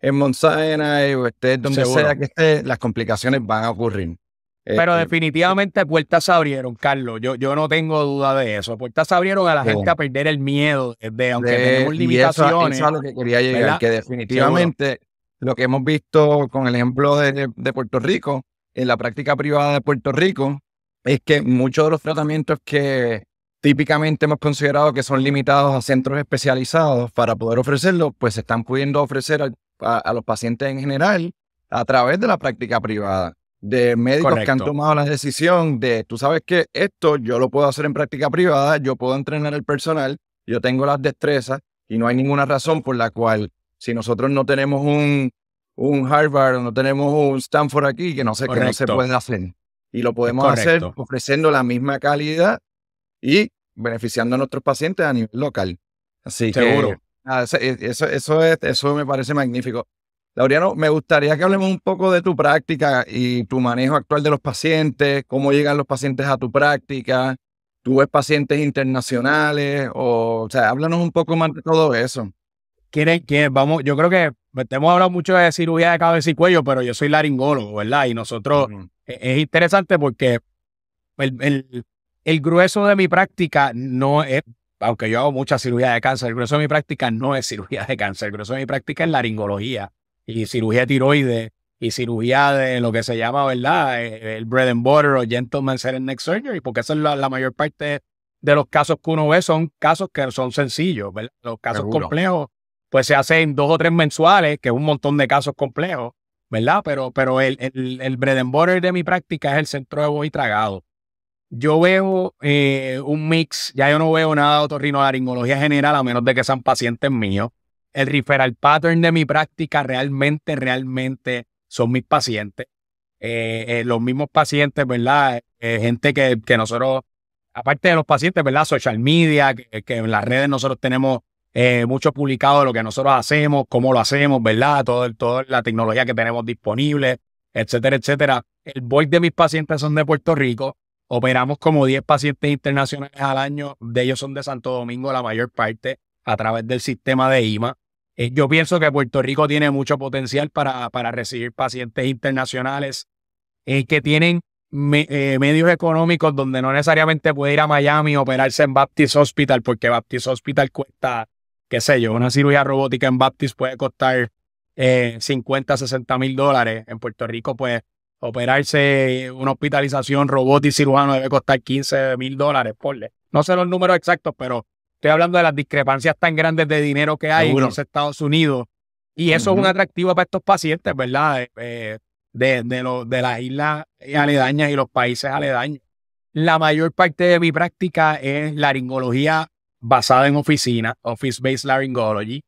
en Monsaena eh, o estés donde sea que esté las complicaciones van a ocurrir. Eh, Pero definitivamente puertas se abrieron, Carlos. Yo, yo no tengo duda de eso. Puertas se abrieron a la gente a perder el miedo, de, aunque limitaciones. Eso, es lo que quería llegar, que definitivamente lo que hemos visto con el ejemplo de, de Puerto Rico, en la práctica privada de Puerto Rico, es que muchos de los tratamientos que típicamente hemos considerado que son limitados a centros especializados para poder ofrecerlo, pues se están pudiendo ofrecer a, los pacientes en general a través de la práctica privada, de médicos que han tomado la decisión de, tú sabes que esto yo lo puedo hacer en práctica privada, yo puedo entrenar el personal, yo tengo las destrezas y no hay ninguna razón por la cual si nosotros no tenemos un, un Harvard o no tenemos un Stanford aquí, que no sé qué no se puede hacer. Y lo podemos hacer ofreciendo la misma calidad y beneficiando a nuestros pacientes a nivel local. Así Seguro. Que, e, eso, eso, es, eso me parece magnífico. Laureano, me gustaría que hablemos un poco de tu práctica y tu manejo actual de los pacientes, cómo llegan los pacientes a tu práctica, tú ves pacientes internacionales, o, o sea, háblanos un poco más de todo eso. ¿Quieren, que Vamos, yo creo que pues, hemos hablado mucho de cirugía de cabeza y cuello, pero yo soy laringólogo, ¿verdad? Y nosotros, e, es, interesante porque el, el grueso de mi práctica no es, aunque yo hago mucha cirugía de cáncer, el grueso de mi práctica no es cirugía de cáncer, el grueso de mi práctica es laringología y cirugía de tiroides y cirugía de lo que se llama, ¿verdad? Eh, el bread and butter o gentleman's head and neck surgery, porque esa es la, mayor parte de los casos que uno ve, son casos que son sencillos, ¿verdad? Los casos complejos, pues se hacen dos o tres mensuales, que es un montón de casos complejos, ¿verdad? Pero, pero el, el bread and butter de mi práctica es el centro de voz y tragado yo veo eh, un mix, ya yo no veo nada de otorrinolaringología general, a menos de que sean pacientes míos. El referral pattern de mi práctica realmente, realmente son mis pacientes. Eh, eh, los mismos pacientes, ¿verdad? gente que, nosotros, aparte de los pacientes, ¿verdad? Social media, que, en las redes nosotros tenemos mucho publicado lo que nosotros hacemos, cómo lo hacemos, ¿verdad? Todo, toda la tecnología que tenemos disponible, etcétera, etcétera. El voice de mis pacientes son de Puerto Rico Operamos como 10 pacientes internacionales al año, de ellos son de Santo Domingo la mayor parte, a través del sistema de IMA. Eh, yo pienso que Puerto Rico tiene mucho potencial para, para recibir pacientes internacionales eh, que tienen eh, medios económicos donde no necesariamente puede ir a Miami y operarse en Baptist Hospital, porque Baptist Hospital cuesta, qué sé yo, una cirugía robótica en Baptist puede costar 50, 60 mil dólares. En Puerto Rico, pues Operarse una hospitalización, robótica y cirujano debe costar 15 mil dólares, porle. No sé los números exactos, pero estoy hablando de las discrepancias tan grandes de dinero que hay en los Estados Unidos. Y eso es un atractivo para estos pacientes, ¿verdad? Eh, eh, de, de, las islas aledañas y los países aledaños. La mayor parte de mi práctica es laringología basada en oficina, office-based laringology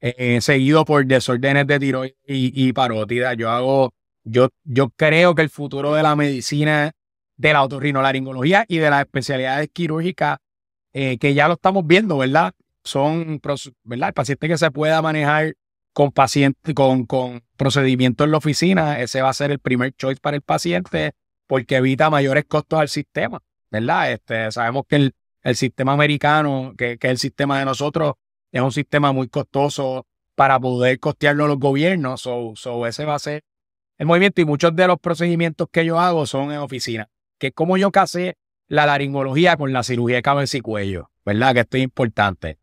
eh, seguido por desórdenes de tiroides y, y parótida. Yo hago yo, creo que el futuro de la medicina, de la otorrinolaringología y de las especialidades quirúrgicas, eh, que ya lo estamos viendo, ¿verdad? Son, ¿verdad? El paciente que se pueda manejar con, paciente, con, con procedimientos en la oficina, ese va a ser el primer choice para el paciente porque evita mayores costos al sistema, ¿verdad? Este, sabemos que el, sistema americano, que, es el sistema de nosotros, es un sistema muy costoso para poder costearlo los gobiernos, o so ese va a ser el movimiento y muchos de los procedimientos que yo hago son en oficina, que es como yo casé la laringología con la cirugía de cabeza y cuello, ¿verdad? Que esto es importante.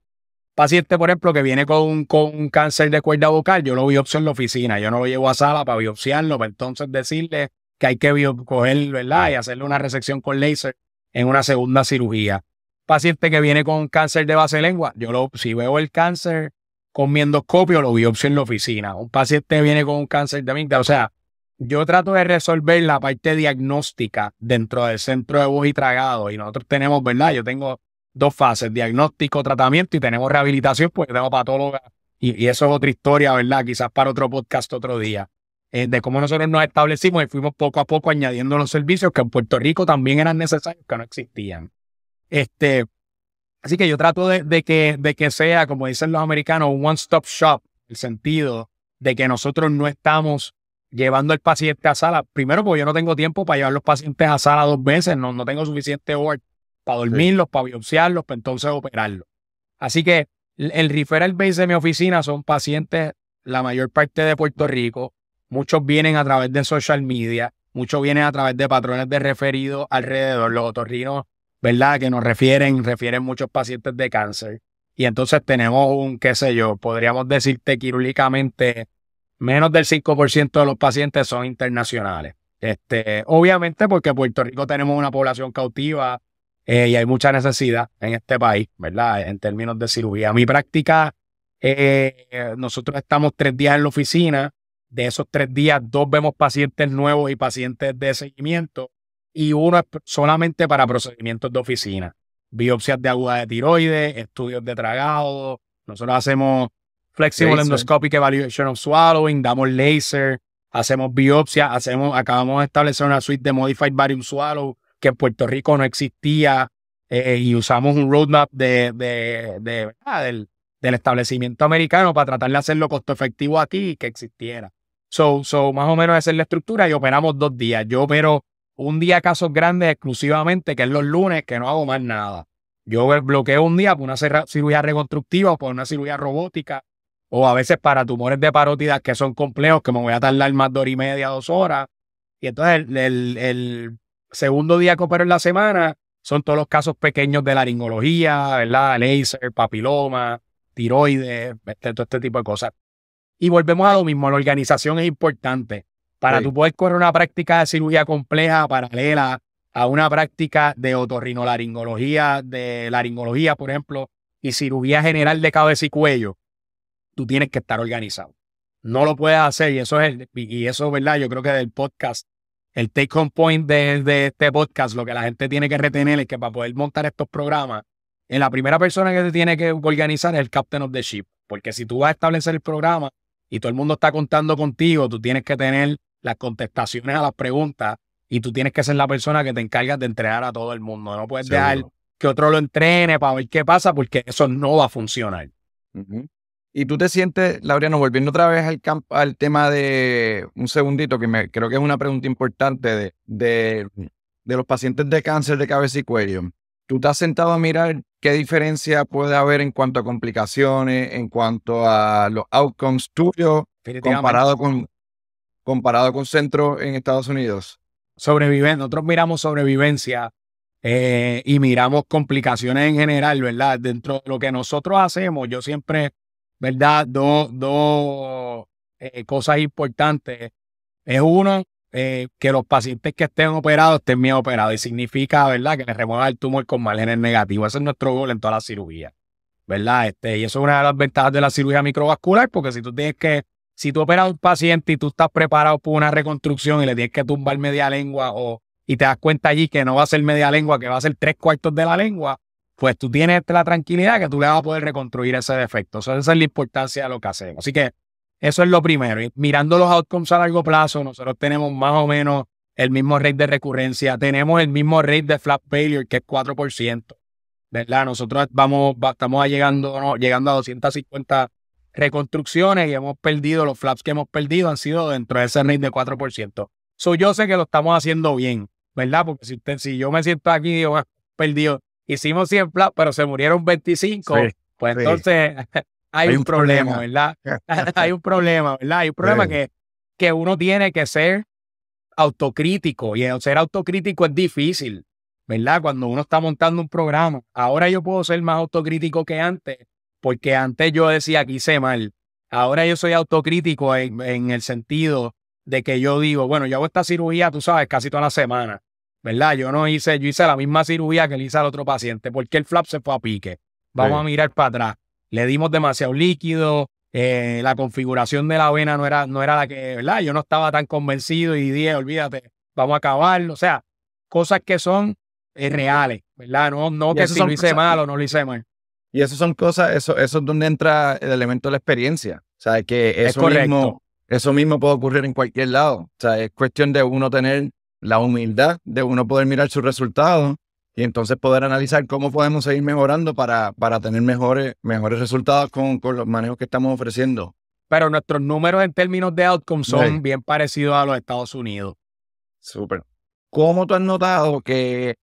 Paciente, por ejemplo, que viene con, con un cáncer de cuerda vocal, yo lo biopsio en la oficina, yo no lo llevo a sala para biopsiarlo, para entonces decirle que hay que coger, ¿verdad? Y hacerle una resección con láser en una segunda cirugía. Paciente que viene con cáncer de base lengua, yo lo, si veo el cáncer con mi endoscopio, lo biopsio en la oficina. Un paciente viene con un cáncer de amígdala, o sea, yo trato de resolver la parte diagnóstica dentro del centro de voz y tragado. Y nosotros tenemos, ¿verdad? Yo tengo dos fases, diagnóstico, tratamiento y tenemos rehabilitación, porque tengo patóloga. Y, eso es otra historia, ¿verdad? Quizás para otro podcast otro día. Eh, de cómo nosotros nos establecimos y fuimos poco a poco añadiendo los servicios que en Puerto Rico también eran necesarios, que no existían. Este, así que yo trato de, que, de que sea, como dicen los americanos, un one-stop shop, el sentido de que nosotros no estamos llevando al paciente a sala. Primero, porque yo no tengo tiempo para llevar los pacientes a sala dos veces, no, tengo suficiente hora para dormirlos, para biopsiarlos, para entonces operarlos. Así que el referral base de mi oficina son pacientes, la mayor parte de Puerto Rico, muchos vienen a través de social media, muchos vienen a través de patrones de referidos alrededor, los otorrinos, ¿verdad? Que nos refieren, refieren muchos pacientes de cáncer. Y entonces tenemos un, qué sé yo, podríamos decirte quirúrgicamente menos del 5% de los pacientes son internacionales. Este, obviamente porque Puerto Rico tenemos una población cautiva eh, y hay mucha necesidad en este país, ¿verdad? En términos de cirugía. Mi práctica, eh, nosotros estamos tres días en la oficina. De esos tres días, dos vemos pacientes nuevos y pacientes de seguimiento y uno es solamente para procedimientos de oficina. Biopsias de aguda de tiroides, estudios de tragado. Nosotros hacemos flexible endoscopic evaluation of swallowing, damos laser, hacemos biopsia, hacemos, acabamos de establecer una suite de modified barium swallow que en Puerto Rico no existía eh, y usamos un roadmap de, ah, del, establecimiento americano para tratar de hacerlo costo efectivo aquí y que existiera. So, so, más o menos esa es la estructura y operamos dos días. Yo opero un día casos grandes exclusivamente, que es los lunes, que no hago más nada. Yo bloqueo un día por una cirugía reconstructiva o por una cirugía robótica o a veces para tumores de parótidas que son complejos, que me voy a tardar más de hora y media, dos horas. Y entonces el, segundo día que opero en la semana son todos los casos pequeños de laringología, ¿verdad? Laser, papiloma, tiroides, este, todo este tipo de cosas. Y volvemos a lo mismo, la organización es importante. Para tú poder correr una práctica de cirugía compleja paralela a una práctica de otorrinolaringología, de laringología, por ejemplo, y cirugía general de cabeza y cuello, tú tienes que estar organizado. No lo puedes hacer y eso es, el, y eso, ¿verdad? Yo creo que del podcast, el take home point de, este podcast, lo que la gente tiene que retener es que para poder montar estos programas, en la primera persona que se tiene que organizar es el captain of the ship. Porque si tú vas a establecer el programa y todo el mundo está contando contigo, tú tienes que tener las contestaciones a las preguntas y tú tienes que ser la persona que te encargas de entrenar a todo el mundo. No puedes dejar que otro lo entrene para ver qué pasa porque eso no va a funcionar. Y tú te sientes, Laureano, volviendo otra vez al, tema de un segundito, que creo que es una pregunta importante de, los pacientes de cáncer de cabeza y cuello. ¿Tú te has sentado a mirar qué diferencia puede haber en cuanto a complicaciones, en cuanto a los outcomes tuyos comparado con, comparado con centros en Estados Unidos? Sobrevivencia, nosotros miramos sobrevivencia eh, y miramos complicaciones en general, ¿verdad? Dentro de lo que nosotros hacemos, yo siempre ¿verdad? Dos, dos eh, cosas importantes. Es uno, eh, que los pacientes que estén operados estén bien operados. Y significa, ¿verdad?, que les remueva el tumor con márgenes negativos. Ese es nuestro gol en toda la cirugía, ¿verdad? Este, y eso es una de las ventajas de la cirugía microvascular, porque si tú tienes que, si tú operas a un paciente y tú estás preparado por una reconstrucción y le tienes que tumbar media lengua o, y te das cuenta allí que no va a ser media lengua, que va a ser tres cuartos de la lengua, pues tú tienes la tranquilidad que tú le vas a poder reconstruir ese defecto. esa es la importancia de lo que hacemos. Así que eso es lo primero. Y mirando los outcomes a largo plazo, nosotros tenemos más o menos el mismo rate de recurrencia, tenemos el mismo rate de flap failure, que es 4%. ¿Verdad? Nosotros vamos, estamos llegando, llegando a 250 reconstrucciones y hemos perdido, los flaps que hemos perdido han sido dentro de ese rate de 4%. So, yo sé que lo estamos haciendo bien, ¿verdad? Porque si, si yo me siento aquí y perdido, hicimos 100 pero se murieron 25, pues entonces hay, un, problema, ¿verdad? hay un problema, ¿verdad? Hay un problema que, que uno tiene que ser autocrítico y ser autocrítico es difícil, ¿verdad? Cuando uno está montando un programa. Ahora yo puedo ser más autocrítico que antes, porque antes yo decía que hice mal. Ahora yo soy autocrítico en, en el sentido de que yo digo, bueno, yo hago esta cirugía, tú sabes, casi toda la semana. ¿verdad? Yo no hice, yo hice la misma cirugía que le hice al otro paciente, porque el flap se fue a pique. Vamos a mirar para atrás. Le dimos demasiado líquido, eh, la configuración de la vena no era, no era la que, ¿verdad? Yo no estaba tan convencido y dije, olvídate, vamos a acabarlo. O sea, cosas que son eh, reales, ¿verdad? No, no que si lo hice mal o no lo hice mal. Y eso son cosas, eso, eso es donde entra el elemento de la experiencia. O sea, que eso es mismo, eso mismo puede ocurrir en cualquier lado. O sea, es cuestión de uno tener la humildad de uno poder mirar sus resultados y entonces poder analizar cómo podemos seguir mejorando para, para tener mejores, mejores resultados con, los manejos que estamos ofreciendo. Pero nuestros números en términos de outcome son bien parecidos a los Estados Unidos. Súper. ¿Cómo tú has notado que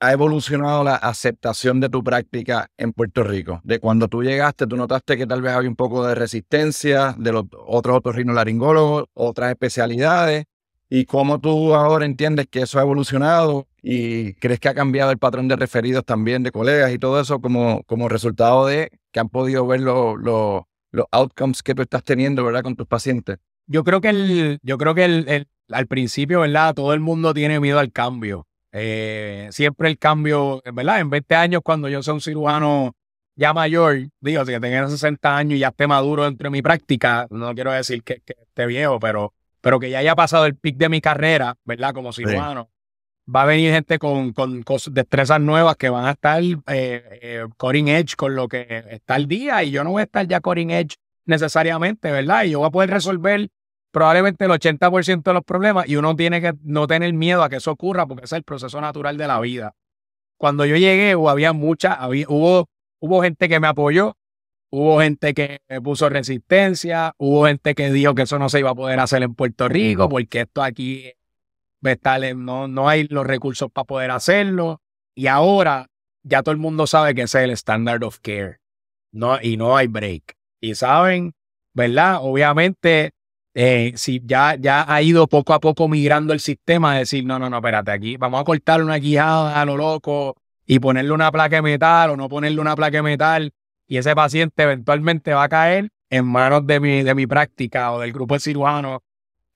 ha evolucionado la aceptación de tu práctica en Puerto Rico? De cuando tú llegaste, tú notaste que tal vez había un poco de resistencia de los otros otorrinolaringólogos, otras especialidades, y cómo tú ahora entiendes que eso ha evolucionado y crees que ha cambiado el patrón de referidos también de colegas y todo eso como, como resultado de que han podido ver los outcomes que tú estás teniendo, ¿verdad? Con tus pacientes. Yo creo que, el, yo creo que al principio, ¿verdad? Todo el mundo tiene miedo al cambio. Eh, siempre el cambio, ¿verdad? En 20 años, cuando yo soy un cirujano ya mayor, digo, si que tenga 60 años y ya esté maduro dentro de mi práctica, no quiero decir que esté viejo, pero pero que ya haya pasado el pic de mi carrera, ¿verdad? Como cirujano, va a venir gente con, destrezas nuevas que van a estar eh, eh coring edge con lo que está el día y yo no voy a estar ya coring edge necesariamente, ¿verdad? Y yo voy a poder resolver probablemente el 80% de los problemas y uno tiene que no tener miedo a que eso ocurra porque es el proceso natural de la vida. Cuando yo llegué, había mucha, hubo, hubo gente que me apoyó, Hubo gente que puso resistencia, hubo gente que dijo que eso no se iba a poder hacer en Puerto Rico, porque esto aquí no, no hay los recursos para poder hacerlo. Y ahora ya todo el mundo sabe que ese es el standard of care. No, y no hay break. Y saben, ¿verdad? Obviamente, eh, si ya, ya ha ido poco a poco migrando el sistema, decir, no, no, no, espérate, aquí vamos a cortar una guijada a lo loco y ponerle una placa de metal o no ponerle una placa de metal y ese paciente eventualmente va a caer en manos de mi, de mi práctica o del grupo de cirujanos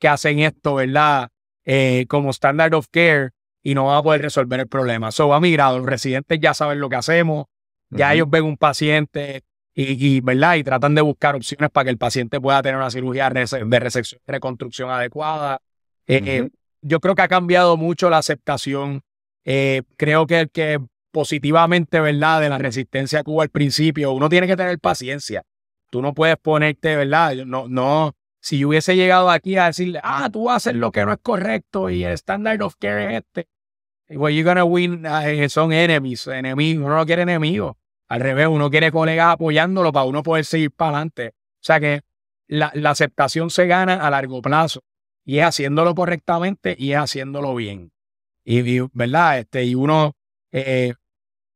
que hacen esto, ¿verdad? Eh, como standard of care y no va a poder resolver el problema. Eso va migrado. Los residentes ya saben lo que hacemos, ya ellos ven un paciente y, ¿verdad? Y tratan de buscar opciones para que el paciente pueda tener una cirugía de resección, reconstrucción adecuada. Eh, yo creo que ha cambiado mucho la aceptación. Eh, creo que el que positivamente, ¿verdad? De la resistencia a Cuba al principio. Uno tiene que tener paciencia. Tú no puedes ponerte, ¿verdad? No, no. Si yo hubiese llegado aquí a decirle, ah, tú haces lo que no es correcto y el standard of care es este. Well, you're gonna win eh, son enemigos, enemigos. Uno no quiere enemigos. Al revés, uno quiere colegas apoyándolo para uno poder seguir para adelante. O sea que la, aceptación se gana a largo plazo y es haciéndolo correctamente y es haciéndolo bien. Y, ¿verdad? Este, y uno eh, eh,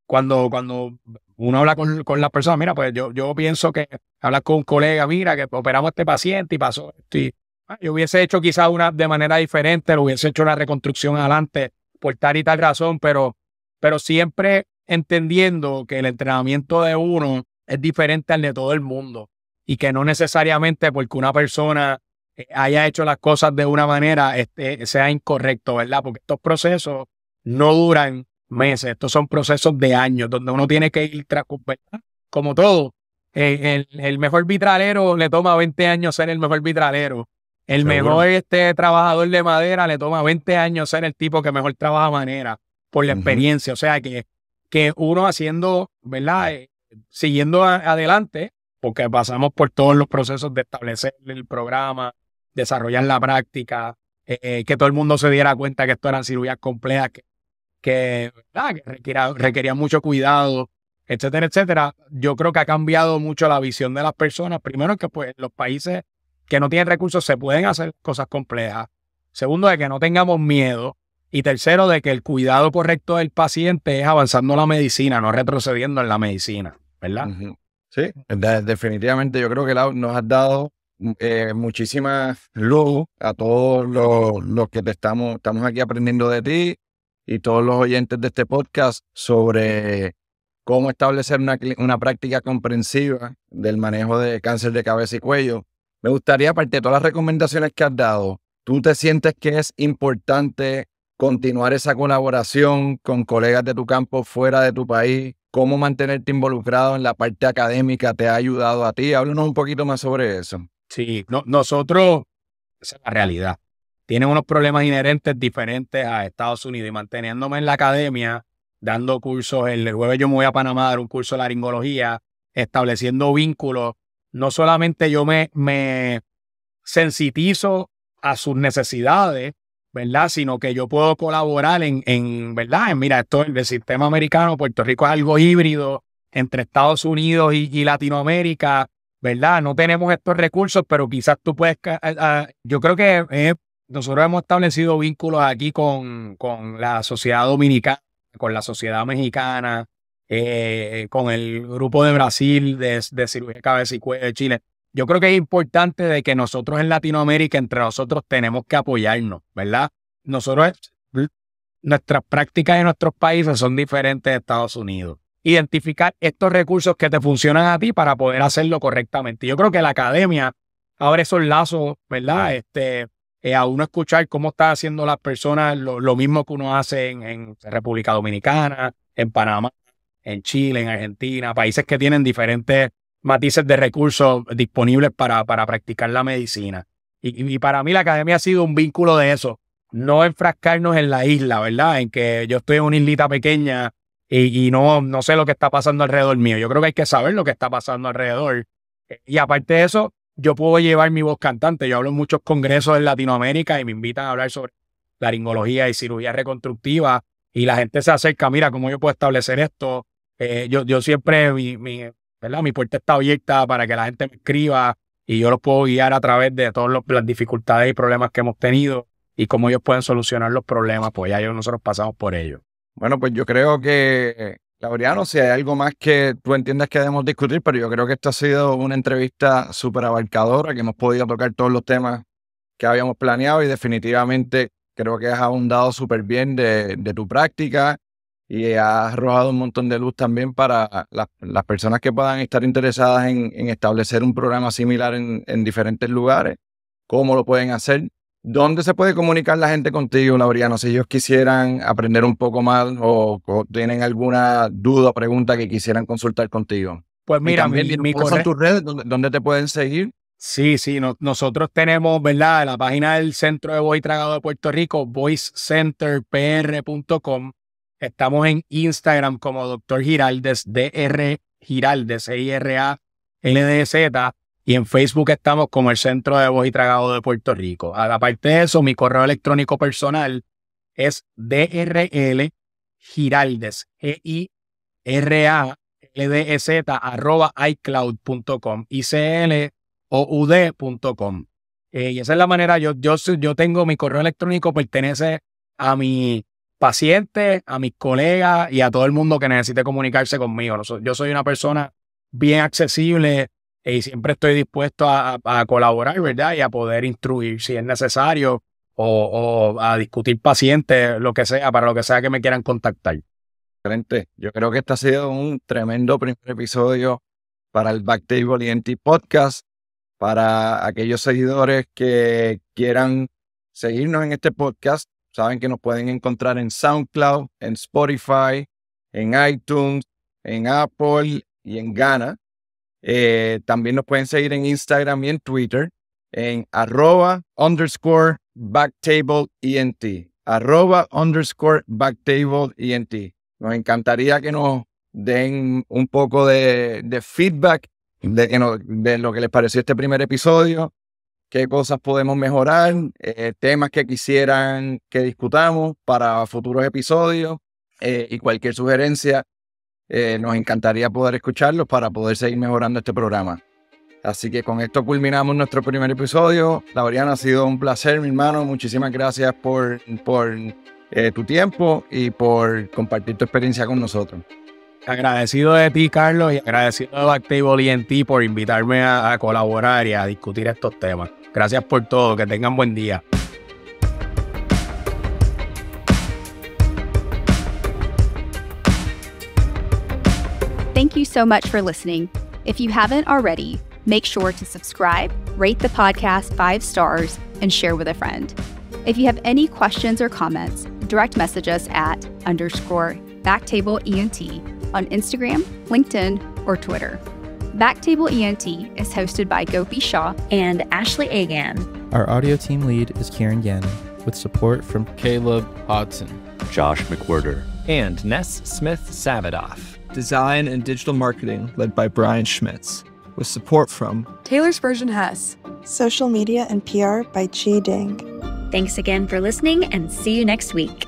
cuando, cuando uno habla con, con las personas, mira, pues yo, yo pienso que hablas con un colega, mira, que operamos a este paciente y pasó esto. Ah, yo hubiese hecho quizás una de manera diferente, lo hubiese hecho una reconstrucción adelante por tal y tal razón, pero, pero siempre entendiendo que el entrenamiento de uno es diferente al de todo el mundo y que no necesariamente porque una persona eh, haya hecho las cosas de una manera este, sea incorrecto, ¿verdad? Porque estos procesos no duran meses, estos son procesos de años, donde uno tiene que ir tras, ¿verdad? como todo. Eh, el, mejor vitralero le toma 20 años ser el mejor vitralero. El mejor este trabajador de madera le toma 20 años ser el tipo que mejor trabaja manera por la experiencia. O sea que, que uno haciendo, ¿verdad? Eh, siguiendo adelante, porque pasamos por todos los procesos de establecer el programa, desarrollar la práctica, eh, que todo el mundo se diera cuenta que esto eran cirugías complejas, que que, requería, mucho cuidado, etcétera, etcétera. Yo creo que ha cambiado mucho la visión de las personas. Primero, que pues los países que no tienen recursos se pueden hacer cosas complejas. Segundo, de que no tengamos miedo. Y tercero, de que el cuidado correcto del paciente es avanzando la medicina, no retrocediendo en la medicina, ¿verdad? Sí, definitivamente yo creo que nos has dado eh, muchísimas luz a todos los, los, que te estamos, estamos aquí aprendiendo de ti y todos los oyentes de este podcast sobre cómo establecer una, práctica comprensiva del manejo de cáncer de cabeza y cuello. Me gustaría, aparte de todas las recomendaciones que has dado, ¿tú te sientes que es importante continuar esa colaboración con colegas de tu campo fuera de tu país? ¿Cómo mantenerte involucrado en la parte académica te ha ayudado a ti? Háblanos un poquito más sobre eso. Sí, nosotros, esa es la realidad tiene unos problemas inherentes diferentes a Estados Unidos. Y manteniéndome en la academia, dando cursos, el jueves yo me voy a Panamá a dar un curso de laringología, estableciendo vínculos, no solamente yo me, me sensitizo a sus necesidades, ¿verdad? Sino que yo puedo colaborar en, ¿verdad? En, mira, esto el sistema americano, Puerto Rico es algo híbrido entre Estados Unidos y, Latinoamérica, ¿verdad? No tenemos estos recursos, pero quizás tú puedes, yo creo que es nosotros hemos establecido vínculos aquí con, con la sociedad dominicana, con la sociedad mexicana, eh, con el grupo de Brasil de, de cirugía cabeza y cuello de Chile. Yo creo que es importante de que nosotros en Latinoamérica, entre nosotros, tenemos que apoyarnos, ¿verdad? Nosotros, nuestras prácticas en nuestros países son diferentes de Estados Unidos. Identificar estos recursos que te funcionan a ti para poder hacerlo correctamente. Yo creo que la academia abre esos lazos, ¿verdad? Este, eh, a uno escuchar cómo están haciendo las personas lo, mismo que uno hace en, República Dominicana, en Panamá, en Chile, en Argentina, países que tienen diferentes matices de recursos disponibles para, para practicar la medicina. Y, para mí la academia ha sido un vínculo de eso, no enfrascarnos en la isla, ¿verdad? En que yo estoy en una islita pequeña y, y no, no sé lo que está pasando alrededor mío. Yo creo que hay que saber lo que está pasando alrededor. Y aparte de eso, yo puedo llevar mi voz cantante. Yo hablo en muchos congresos en Latinoamérica y me invitan a hablar sobre laringología y cirugía reconstructiva y la gente se acerca, mira, ¿cómo yo puedo establecer esto? Eh, yo, yo siempre, mi, ¿verdad? mi puerta está abierta para que la gente me escriba y yo los puedo guiar a través de todas las dificultades y problemas que hemos tenido y cómo ellos pueden solucionar los problemas, pues ya nosotros pasamos por ello. Bueno, pues yo creo que Laureano, si hay algo más que tú entiendas que debemos discutir, pero yo creo que esta ha sido una entrevista súper abarcadora, que hemos podido tocar todos los temas que habíamos planeado y definitivamente creo que has ahondado súper bien de, tu práctica y has arrojado un montón de luz también para las, personas que puedan estar interesadas en, establecer un programa similar en diferentes lugares, cómo lo pueden hacer ¿Dónde se puede comunicar la gente contigo, Laureano? Si ellos quisieran aprender un poco más o, tienen alguna duda o pregunta que quisieran consultar contigo. Pues mira, mi, correo... tus redes, ¿dónde, te pueden seguir? Sí, sí, nosotros tenemos, ¿verdad? La página del Centro de Voy Tragado de Puerto Rico, voicecenterpr.com. Estamos en Instagram como Dr. Giraldes, D-R Giraldes, e I-R-A-L-D-Z. Y en Facebook estamos como el Centro de Voz y Tragado de Puerto Rico. Aparte de eso, mi correo electrónico personal es drl giraldes, G-I-R-A-L-D-E-Z, arroba iCloud.com, i c l o dcom eh, y esa es la manera, yo, yo, yo tengo mi correo electrónico, pertenece a mi paciente, a mis colegas y a todo el mundo que necesite comunicarse conmigo. Yo soy una persona bien accesible, y siempre estoy dispuesto a, colaborar, ¿verdad? Y a poder instruir si es necesario o, a discutir pacientes, lo que sea, para lo que sea que me quieran contactar. Excelente. Yo creo que este ha sido un tremendo primer episodio para el Backtable ENT Podcast, para aquellos seguidores que quieran seguirnos en este podcast. Saben que nos pueden encontrar en SoundCloud, en Spotify, en iTunes, en Apple y en Ghana. Eh, también nos pueden seguir en Instagram y en Twitter en arroba underscore backtable ENT. Arroba underscore backtable ENT. Nos encantaría que nos den un poco de, feedback de, lo que les pareció este primer episodio, qué cosas podemos mejorar, eh, temas que quisieran que discutamos para futuros episodios eh, y cualquier sugerencia eh, nos encantaría poder escucharlos para poder seguir mejorando este programa. Así que con esto culminamos nuestro primer episodio. Lauriana ha sido un placer, mi hermano. Muchísimas gracias por, eh, tu tiempo y por compartir tu experiencia con nosotros. Agradecido de ti, Carlos, y agradecido de Activo y en ti por invitarme a colaborar y a discutir estos temas. Gracias por todo. Que tengan buen día. so much for listening. If you haven't already, make sure to subscribe, rate the podcast five stars, and share with a friend. If you have any questions or comments, direct message us at underscore Backtable ENT on Instagram, LinkedIn, or Twitter. Backtable ENT is hosted by Gopi Shaw and Ashley Agan. Our audio team lead is Kieran Yen, with support from Caleb Hodson, Josh McWhirter, and Ness Smith Savadoff design and digital marketing led by Brian Schmitz, with support from Taylor Spurgeon Hess, social media and PR by Chi Ding. Thanks again for listening and see you next week.